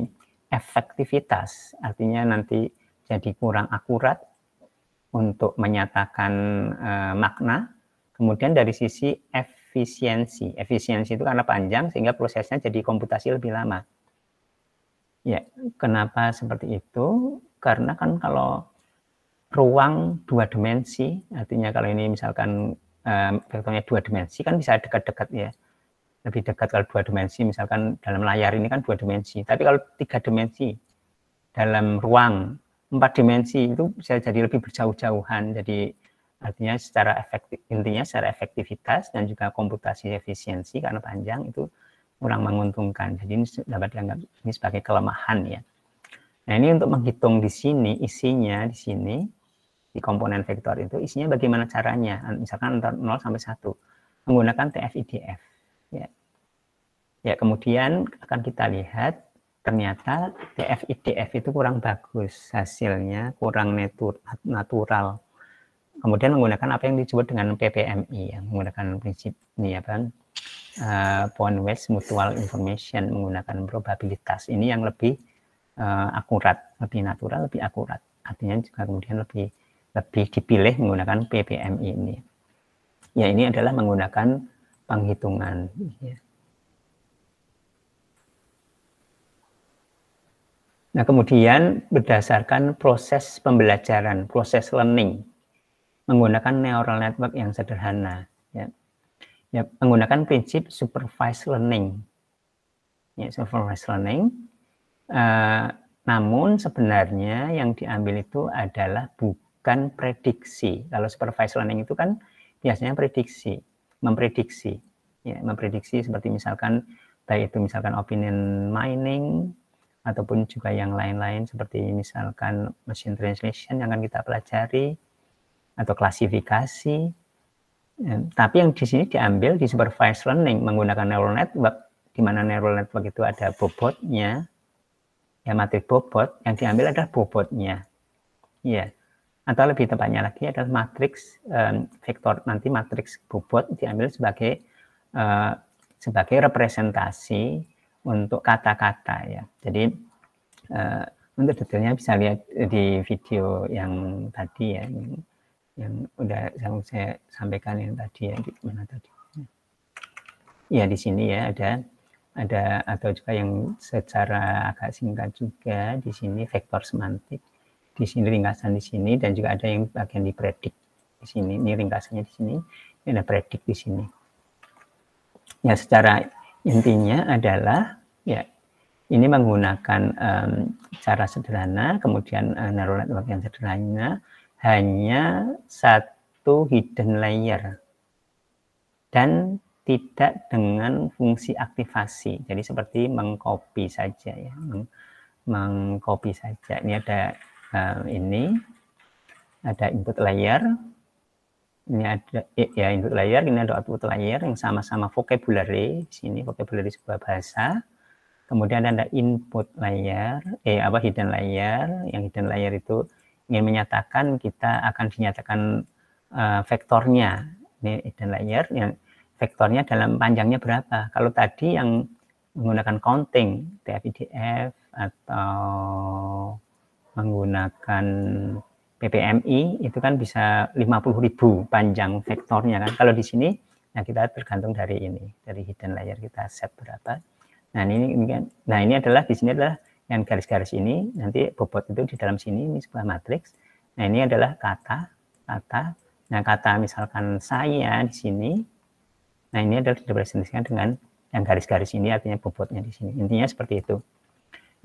Speaker 1: efektivitas artinya nanti jadi kurang akurat untuk menyatakan uh, makna. Kemudian dari sisi efisiensi, efisiensi itu karena panjang sehingga prosesnya jadi komputasi lebih lama. Ya, kenapa seperti itu? Karena kan kalau ruang dua dimensi, artinya kalau ini misalkan um, eh, vektornya dua dimensi kan bisa dekat-dekat ya lebih dekat kalau dua dimensi misalkan dalam layar ini kan dua dimensi tapi kalau tiga dimensi dalam ruang empat dimensi itu bisa jadi lebih berjauh-jauhan. Jadi artinya secara efektif intinya secara efektivitas dan juga komputasi efisiensi karena panjang itu kurang menguntungkan. Jadi ini dapat dianggap ini sebagai kelemahan ya. Nah ini untuk menghitung di sini isinya di sini di komponen vektor itu isinya bagaimana caranya misalkan antara 0 sampai 1 menggunakan tf ya. ya kemudian akan kita lihat ternyata tf itu kurang bagus hasilnya, kurang natural. Kemudian menggunakan apa yang disebut dengan PPMI, yang menggunakan prinsip ini ya kan, uh, point waste Mutual Information menggunakan probabilitas ini yang lebih uh, akurat, lebih natural, lebih akurat. Artinya juga kemudian lebih lebih dipilih menggunakan PPMI ini. Ya ini adalah menggunakan penghitungan. Ya Nah, kemudian berdasarkan proses pembelajaran, proses learning, menggunakan neural network yang sederhana, ya, ya menggunakan prinsip supervised learning, ya, supervised learning. Uh, namun sebenarnya yang diambil itu adalah bukan prediksi. Kalau supervised learning itu kan biasanya prediksi, memprediksi, ya, memprediksi seperti misalkan baik itu misalkan opinion mining ataupun juga yang lain-lain seperti misalkan mesin translation yang akan kita pelajari atau klasifikasi. Eh, tapi yang di sini diambil di supervised learning menggunakan neural network, di mana neural network itu ada bobotnya, ya matrik bobot, yang diambil adalah bobotnya. Ya, atau lebih tepatnya lagi adalah matriks um, vektor nanti matriks bobot diambil sebagai uh, sebagai representasi untuk kata-kata ya. Jadi uh, untuk detailnya bisa lihat eh, di video yang tadi ya, yang, yang udah yang saya sampaikan yang tadi ya di mana tadi. Ya di sini ya ada ada atau juga yang secara agak singkat juga di sini vektor semantik di sini ringkasan di sini dan juga ada yang bagian di predik di sini ini ringkasannya di sini ini ada predik di sini ya secara Intinya adalah ya ini menggunakan um, cara sederhana, kemudian uh, neural network yang sederhana, hanya satu hidden layer dan tidak dengan fungsi aktivasi. Jadi seperti mengcopy saja ya, mengcopy saja. Ini ada um, ini ada input layer, ini ada ya, ya induk layer, ini ada output layer yang sama-sama vocabulary, di sini vocabulary sebuah bahasa. Kemudian ada input layer, eh apa hidden layer, yang hidden layer itu ingin menyatakan kita akan dinyatakan uh, vektornya. Ini hidden layer yang vektornya dalam panjangnya berapa. Kalau tadi yang menggunakan counting, tfidf atau menggunakan PPMI itu kan bisa 50 ribu panjang vektornya kan. Kalau di sini, nah kita tergantung dari ini, dari hidden layer kita set berapa. Nah ini, ini kan, nah ini adalah di sini adalah yang garis-garis ini nanti bobot itu di dalam sini ini sebuah matriks. Nah ini adalah kata, kata. Nah kata misalkan saya di sini. Nah ini adalah direpresentasikan dengan yang garis-garis ini artinya bobotnya di sini. Intinya seperti itu.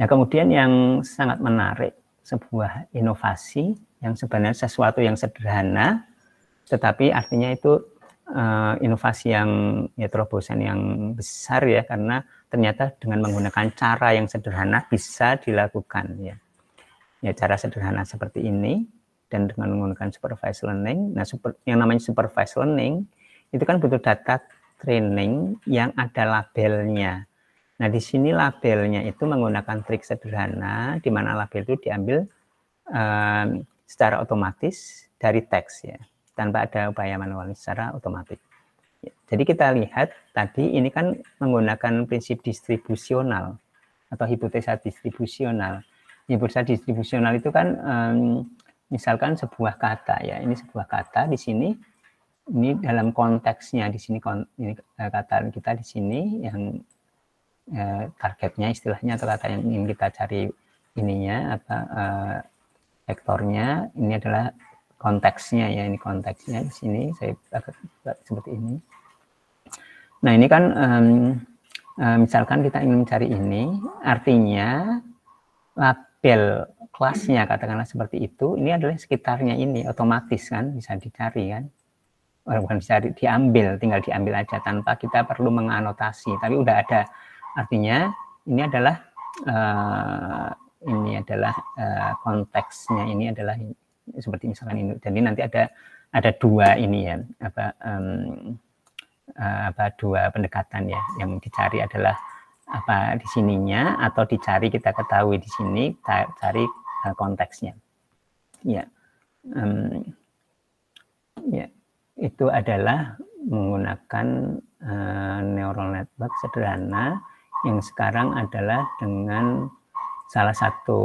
Speaker 1: Nah kemudian yang sangat menarik sebuah inovasi yang sebenarnya sesuatu yang sederhana, tetapi artinya itu uh, inovasi yang ya terobosan yang besar ya karena ternyata dengan menggunakan cara yang sederhana bisa dilakukan ya. Ya cara sederhana seperti ini dan dengan menggunakan supervised learning. Nah, super, yang namanya supervised learning itu kan butuh data training yang ada labelnya. Nah, di sini labelnya itu menggunakan trik sederhana, di mana label itu diambil um, secara otomatis dari teks ya, tanpa ada upaya manual secara otomatis. Jadi kita lihat tadi ini kan menggunakan prinsip distribusional atau hipotesa distribusional. Hipotesa distribusional itu kan um, misalkan sebuah kata ya, ini sebuah kata di sini ini dalam konteksnya di sini ini eh, kata kita di sini yang Eh, targetnya istilahnya atau yang ingin kita cari ininya apa uh, vektornya ini adalah konteksnya ya ini konteksnya di sini saya seperti ini nah ini kan um, uh, misalkan kita ingin mencari ini artinya label kelasnya katakanlah seperti itu ini adalah sekitarnya ini otomatis kan bisa dicari kan bukan bisa diambil tinggal diambil aja tanpa kita perlu menganotasi tapi udah ada Artinya ini adalah uh, ini adalah uh, konteksnya ini adalah seperti misalkan ini. Jadi nanti ada ada dua ini ya apa um, apa dua pendekatan ya yang dicari adalah apa di sininya atau dicari kita ketahui di sini cari konteksnya. Ya. Um, ya itu adalah menggunakan uh, neural network sederhana yang sekarang adalah dengan salah satu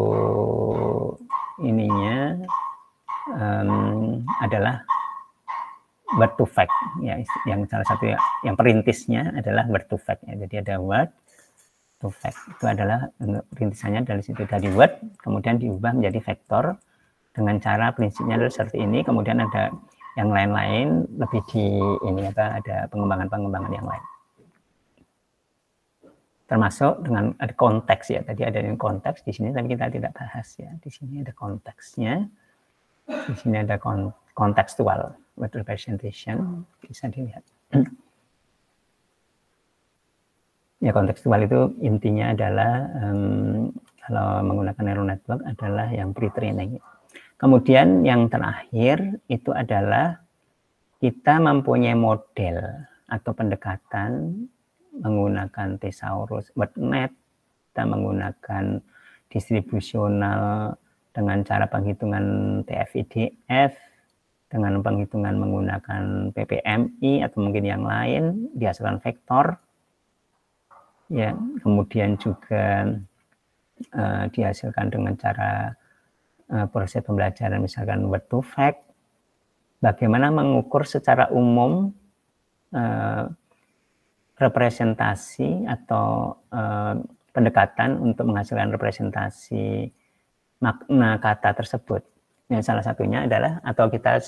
Speaker 1: ininya um, adalah bertufek ya yang salah satu ya, yang perintisnya adalah bertufek ya jadi ada word to fact itu adalah perintisannya dari situ dari word kemudian diubah menjadi vektor dengan cara prinsipnya adalah seperti ini kemudian ada yang lain-lain lebih di ini apa ada pengembangan-pengembangan yang lain termasuk dengan ada konteks ya tadi ada yang konteks di sini tapi kita tidak bahas ya di sini ada konteksnya di sini ada kon kontekstual word representation hmm. bisa dilihat ya kontekstual itu intinya adalah um, kalau menggunakan neural network adalah yang pre-training kemudian yang terakhir itu adalah kita mempunyai model atau pendekatan menggunakan net, kita menggunakan distribusional dengan cara penghitungan TFIDF, dengan penghitungan menggunakan PPMI atau mungkin yang lain, dihasilkan vektor, ya kemudian juga uh, dihasilkan dengan cara uh, proses pembelajaran misalkan word to fact bagaimana mengukur secara umum uh, representasi atau eh, pendekatan untuk menghasilkan representasi makna kata tersebut. Yang salah satunya adalah atau kita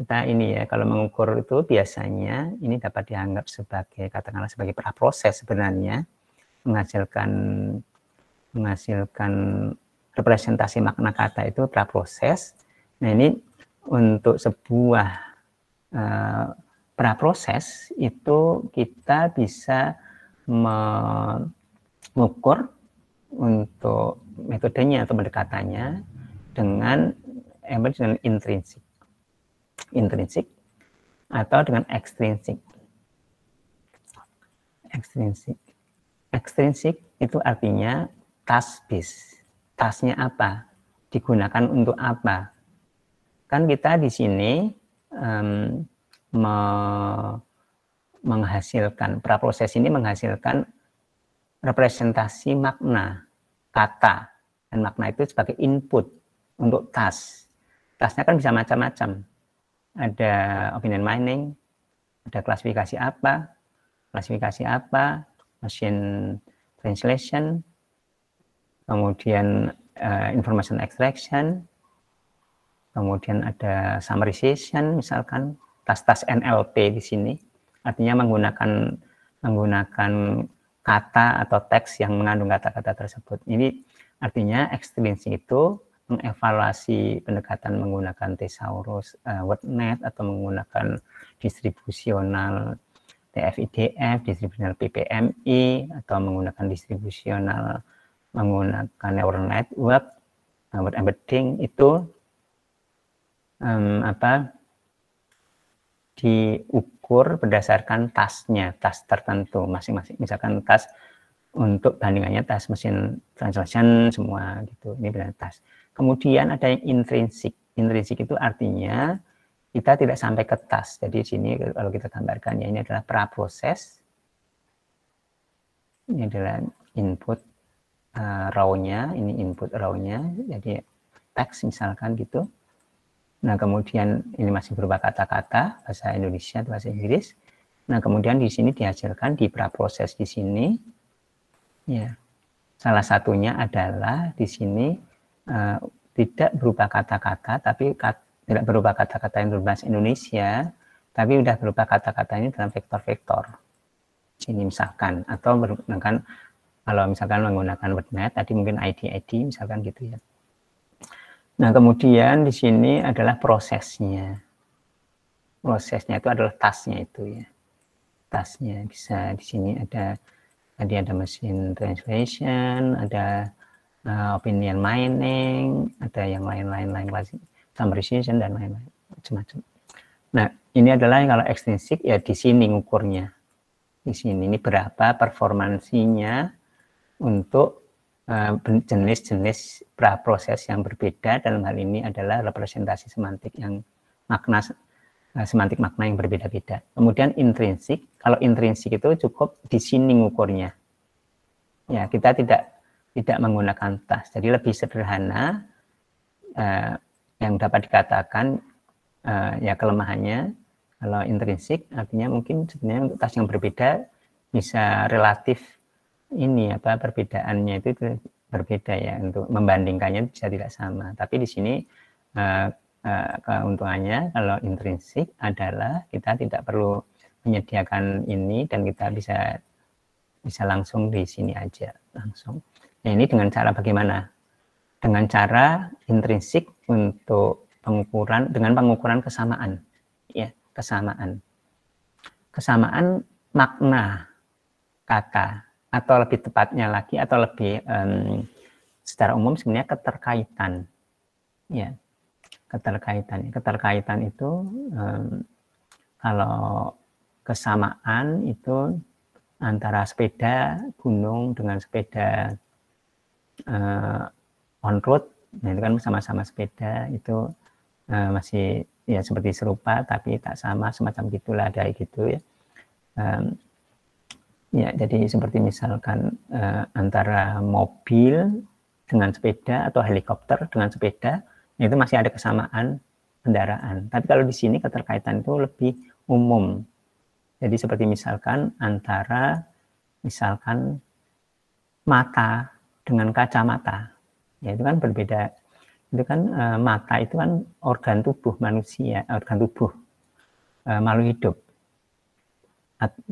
Speaker 1: kita ini ya kalau mengukur itu biasanya ini dapat dianggap sebagai katakanlah sebagai proses sebenarnya menghasilkan menghasilkan representasi makna kata itu proses. Nah, ini untuk sebuah uh, praproses itu kita bisa mengukur untuk metodenya atau pendekatannya dengan emerge dengan intrinsik intrinsik atau dengan ekstrinsik ekstrinsik ekstrinsik itu artinya task base tasnya apa digunakan untuk apa kan kita di sini um, me menghasilkan praproses ini menghasilkan representasi makna kata dan makna itu sebagai input untuk tas tasnya kan bisa macam-macam ada opinion mining ada klasifikasi apa klasifikasi apa machine translation kemudian uh, information extraction kemudian ada summarization misalkan tas-tas NLP di sini artinya menggunakan menggunakan kata atau teks yang mengandung kata-kata tersebut. Ini artinya ekstrinsi itu mengevaluasi pendekatan menggunakan thesaurus, uh, wordnet atau menggunakan distribusional TFIDF, distribusional PPMI atau menggunakan distribusional menggunakan neural network, uh, word embedding itu um, apa diukur berdasarkan tasnya, tas tertentu masing-masing. Misalkan tas untuk bandingannya tas mesin translation semua gitu. Ini benar tas. Kemudian ada yang intrinsik. Intrinsik itu artinya kita tidak sampai ke tas. Jadi sini kalau kita gambarkan ya ini adalah praproses. Ini adalah input uh, eh, raw-nya, ini input raw-nya. Jadi teks misalkan gitu. Nah, kemudian ini masih berupa kata-kata bahasa Indonesia atau bahasa Inggris. Nah, kemudian di sini dihasilkan di praproses di sini. Ya. Salah satunya adalah di sini uh, tidak berupa kata-kata tapi kat, tidak berupa kata-kata yang berbahasa Indonesia, tapi sudah berupa kata-kata ini dalam vektor-vektor. Ini misalkan atau menggunakan kalau misalkan menggunakan wordnet tadi mungkin ID ID misalkan gitu ya. Nah, kemudian di sini adalah prosesnya. Prosesnya itu adalah tasnya itu ya. Tasnya bisa di sini ada tadi ada mesin translation, ada uh, opinion mining, ada yang lain-lain lain lagi, summarization dan lain-lain macam-macam. Nah, ini adalah kalau ekstrinsik ya di sini ngukurnya. Di sini ini berapa performansinya untuk Eh, jenis-jenis praproses yang berbeda dalam hal ini adalah representasi semantik yang makna eh, semantik makna yang berbeda-beda. Kemudian intrinsik, kalau intrinsik itu cukup di sini ngukurnya. Ya, kita tidak tidak menggunakan tas. Jadi lebih sederhana eh, yang dapat dikatakan eh, ya kelemahannya kalau intrinsik artinya mungkin sebenarnya untuk tas yang berbeda bisa relatif ini apa perbedaannya itu, berbeda ya untuk membandingkannya bisa tidak sama. Tapi di sini uh, uh, keuntungannya kalau intrinsik adalah kita tidak perlu menyediakan ini dan kita bisa bisa langsung di sini aja langsung. Nah ini dengan cara bagaimana? Dengan cara intrinsik untuk pengukuran dengan pengukuran kesamaan, ya kesamaan, kesamaan makna kata atau lebih tepatnya lagi atau lebih um, secara umum sebenarnya keterkaitan ya keterkaitan keterkaitan itu um, kalau kesamaan itu antara sepeda gunung dengan sepeda uh, on road nah itu kan sama-sama sepeda itu uh, masih ya seperti serupa tapi tak sama semacam gitulah dari gitu ya um, Ya, jadi seperti misalkan eh, antara mobil dengan sepeda atau helikopter dengan sepeda, nah itu masih ada kesamaan kendaraan. Tapi kalau di sini keterkaitan itu lebih umum. Jadi seperti misalkan antara misalkan mata dengan kacamata, ya itu kan berbeda. Itu kan eh, mata itu kan organ tubuh manusia, organ tubuh eh, makhluk hidup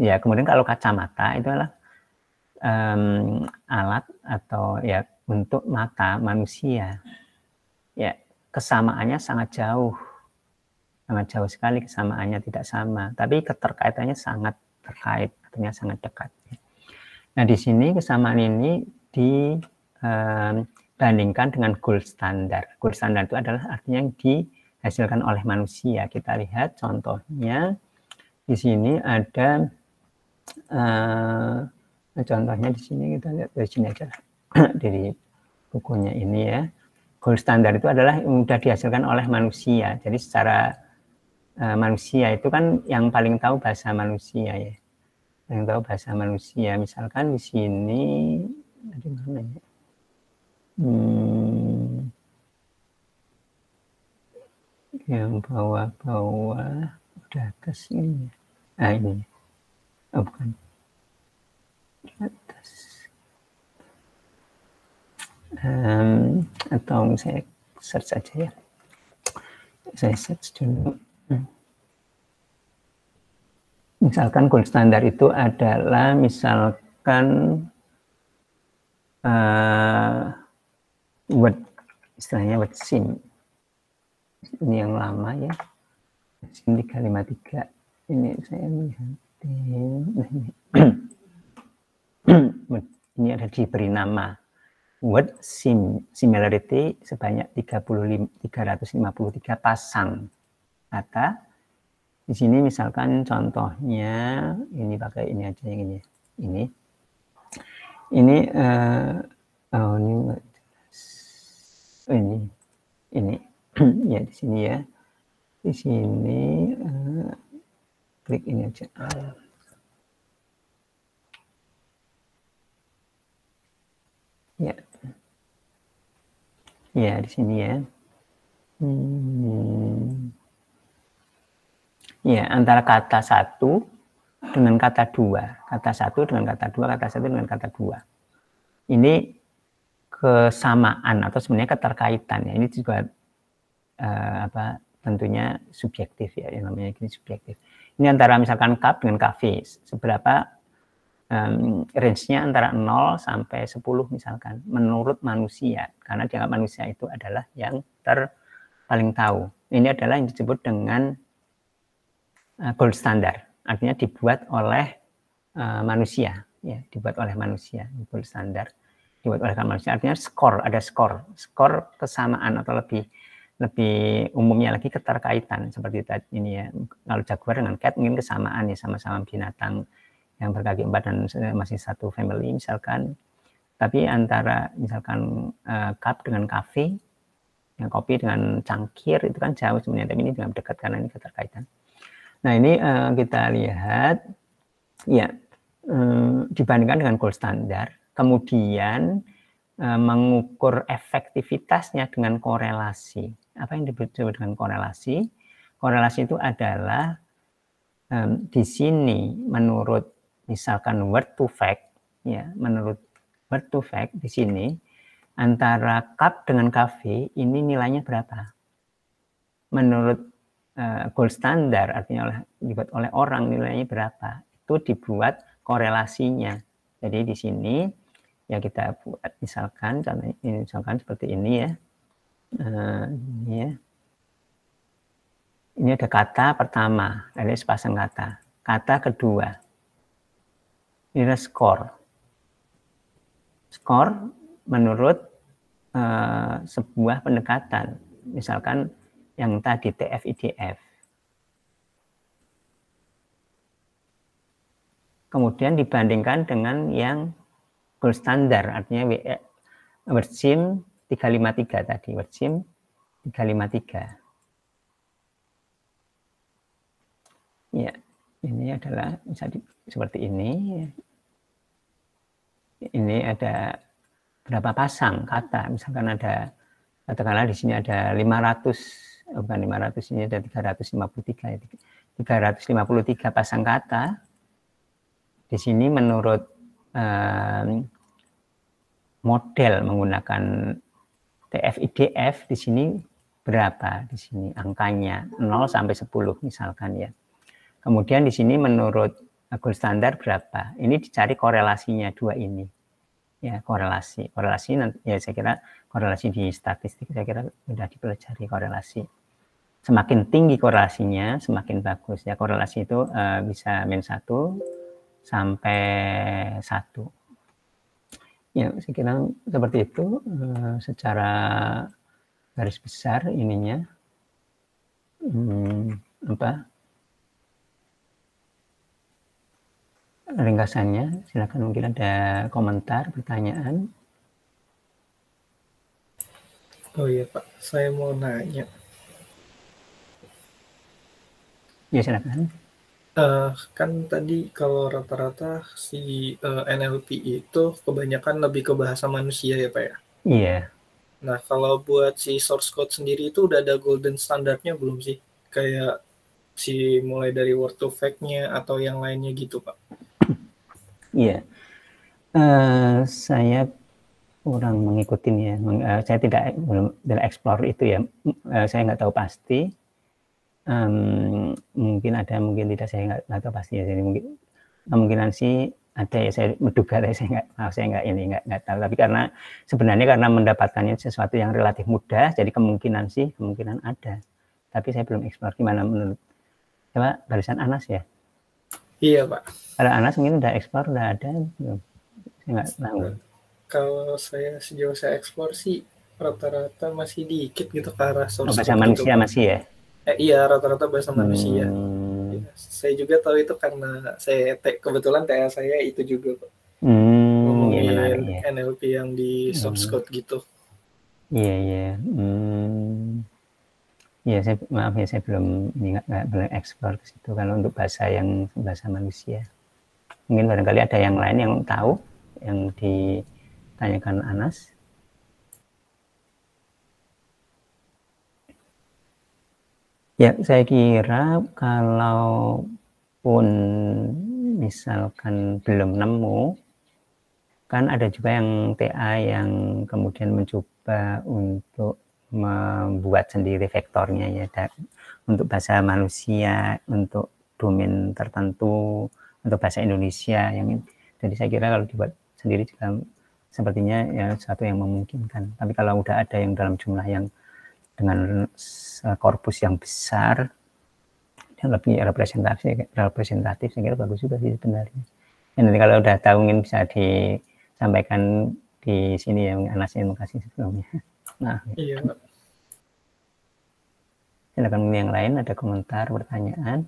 Speaker 1: ya kemudian kalau kacamata itu adalah um, alat atau ya untuk mata manusia ya kesamaannya sangat jauh sangat jauh sekali kesamaannya tidak sama tapi keterkaitannya sangat terkait artinya sangat dekat nah di sini kesamaan ini dibandingkan dengan gold standar gold standar itu adalah artinya yang dihasilkan oleh manusia kita lihat contohnya di sini ada uh, contohnya di sini kita lihat dari sini aja dari bukunya ini ya gold standar itu adalah sudah mudah dihasilkan oleh manusia jadi secara uh, manusia itu kan yang paling tahu bahasa manusia ya yang tahu bahasa manusia misalkan di sini dari mana ya hmm, yang bawah-bawah udah ke sini ya ah ini oh bukan atas um, atau saya search aja ya saya search dulu hmm. misalkan gold standar itu adalah misalkan uh, word istilahnya word sim ini yang lama ya sim 353 ini saya melihat ini, ini ada diberi nama word sim similarity sebanyak 35, 353 pasang kata di sini misalkan contohnya ini pakai ini aja yang ini ini ini uh, oh, ini ini ini ya di sini ya di sini uh, klik ini aja ya ya di sini ya hmm. ya antara kata satu dengan kata dua kata satu dengan kata dua kata satu dengan kata dua ini kesamaan atau sebenarnya keterkaitan ya ini juga uh, apa tentunya subjektif ya yang namanya ini subjektif ini antara misalkan cup dengan cafe, seberapa um, range-nya antara 0 sampai 10 misalkan, menurut manusia. Karena dianggap manusia itu adalah yang ter paling tahu. Ini adalah yang disebut dengan uh, gold standard. Artinya dibuat oleh uh, manusia. ya Dibuat oleh manusia, gold standard. Dibuat oleh manusia, artinya skor, ada skor. Skor kesamaan atau lebih lebih umumnya lagi keterkaitan seperti tadi ini ya. Kalau jaguar dengan cat mungkin kesamaan ya sama-sama binatang yang berkaki empat dan masih satu family misalkan. Tapi antara misalkan uh, cup dengan cafe, yang kopi dengan cangkir itu kan jauh sebenarnya. Tapi ini dengan dekat karena ini keterkaitan. Nah ini uh, kita lihat ya um, dibandingkan dengan gold standar. Kemudian mengukur efektivitasnya dengan korelasi. Apa yang disebut dengan korelasi? Korelasi itu adalah um, di sini menurut misalkan word to fact, ya menurut word to fact di sini antara cup dengan kafe ini nilainya berapa? Menurut uh, gold standar artinya oleh, dibuat oleh orang nilainya berapa? Itu dibuat korelasinya. Jadi di sini ya kita buat misalkan contohnya misalkan seperti ini ya ini eh, ya. Ini ada kata pertama, ada sepasang kata. Kata kedua, ini adalah skor. Skor menurut uh, sebuah pendekatan, misalkan yang tadi TFIDF. Kemudian dibandingkan dengan yang gold standar, artinya bersim. 353 tadi, word sim 353. Ya, ini adalah misalnya seperti ini. Ini ada berapa pasang kata, misalkan ada katakanlah di sini ada 500 oh bukan 500 ini ada 353 353 ya, pasang kata di sini menurut um, model menggunakan TFIDF di sini berapa di sini angkanya 0 sampai 10 misalkan ya. Kemudian di sini menurut gold standar berapa? Ini dicari korelasinya dua ini. Ya, korelasi. Korelasi nanti ya saya kira korelasi di statistik saya kira sudah dipelajari korelasi. Semakin tinggi korelasinya, semakin bagus ya. Korelasi itu uh, bisa min 1 sampai 1 ya saya kira seperti itu eh, secara garis besar ininya hmm, apa ringkasannya silakan mungkin ada komentar pertanyaan oh iya pak saya mau nanya ya silakan Uh, kan tadi kalau rata-rata si uh, eh, NLP itu kebanyakan lebih ke bahasa manusia ya Pak ya? Iya. Yeah. Nah kalau buat si source code sendiri itu udah ada golden standarnya belum sih? Kayak si mulai dari word to fact-nya atau yang lainnya gitu Pak? Iya. Yeah. Uh, saya kurang mengikutin ya. Uh, saya tidak belum belum explore itu ya. Uh, saya nggak tahu pasti um, mungkin ada mungkin tidak saya nggak, nggak pasti ya jadi mungkin kemungkinan sih ada ya saya menduga ya saya nggak maaf saya nggak ini nggak nggak tahu tapi karena sebenarnya karena mendapatkannya sesuatu yang relatif mudah jadi kemungkinan sih kemungkinan ada tapi saya belum eksplor gimana menurut coba barusan Anas ya iya pak kalau Anas mungkin udah eksplor udah ada belum saya nggak tahu kalau saya sejauh saya eksplor sih rata-rata masih dikit gitu ke arah oh, sosial bahasa manusia gitu, masih ya eh, iya rata-rata bahasa hmm. manusia ya, saya juga tahu itu karena saya te, kebetulan TA saya itu juga hmm, iya, ngomongin iya, NLP yang di soft hmm. gitu iya iya hmm. Iya, saya maaf ya saya belum nggak, belum eksplor ke situ kalau untuk bahasa yang bahasa manusia. Mungkin barangkali ada yang lain yang tahu yang ditanyakan Anas. Ya, saya kira kalau pun misalkan belum nemu, kan ada juga yang TA yang kemudian mencoba untuk membuat sendiri vektornya ya, dan untuk bahasa manusia, untuk domain tertentu, untuk bahasa Indonesia. Yang jadi saya kira kalau dibuat sendiri juga sepertinya ya satu yang memungkinkan. Tapi kalau udah ada yang dalam jumlah yang dengan eh, korpus yang besar yang lebih representatif representatif saya kira bagus juga sih sebenarnya dan nanti kalau udah tahu mungkin bisa disampaikan di sini ya Anas yang kasih sebelumnya nah iya. silakan yang lain ada komentar pertanyaan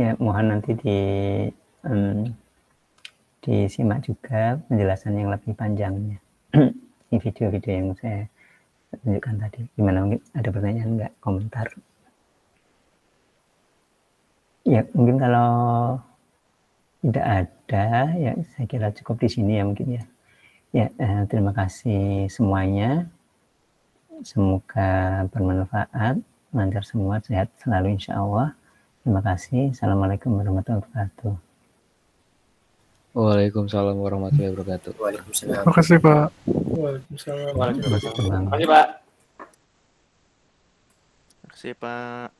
Speaker 1: ya mohon nanti di um, disimak juga penjelasan yang lebih panjangnya di video-video yang saya tunjukkan tadi. Gimana mungkin ada pertanyaan enggak komentar? Ya mungkin kalau tidak ada ya saya kira cukup di sini ya mungkin ya. Ya eh, terima kasih semuanya. Semoga bermanfaat, lancar semua, sehat selalu insya Allah. Terima kasih. Assalamualaikum warahmatullahi wabarakatuh. Waalaikumsalam warahmatullahi hmm. wabarakatuh. Waalaikumsalam. Terima kasih Pak. Waalaikumsalam. Waalaikumsalam. Terima kasih Pak. Terima kasih Pak.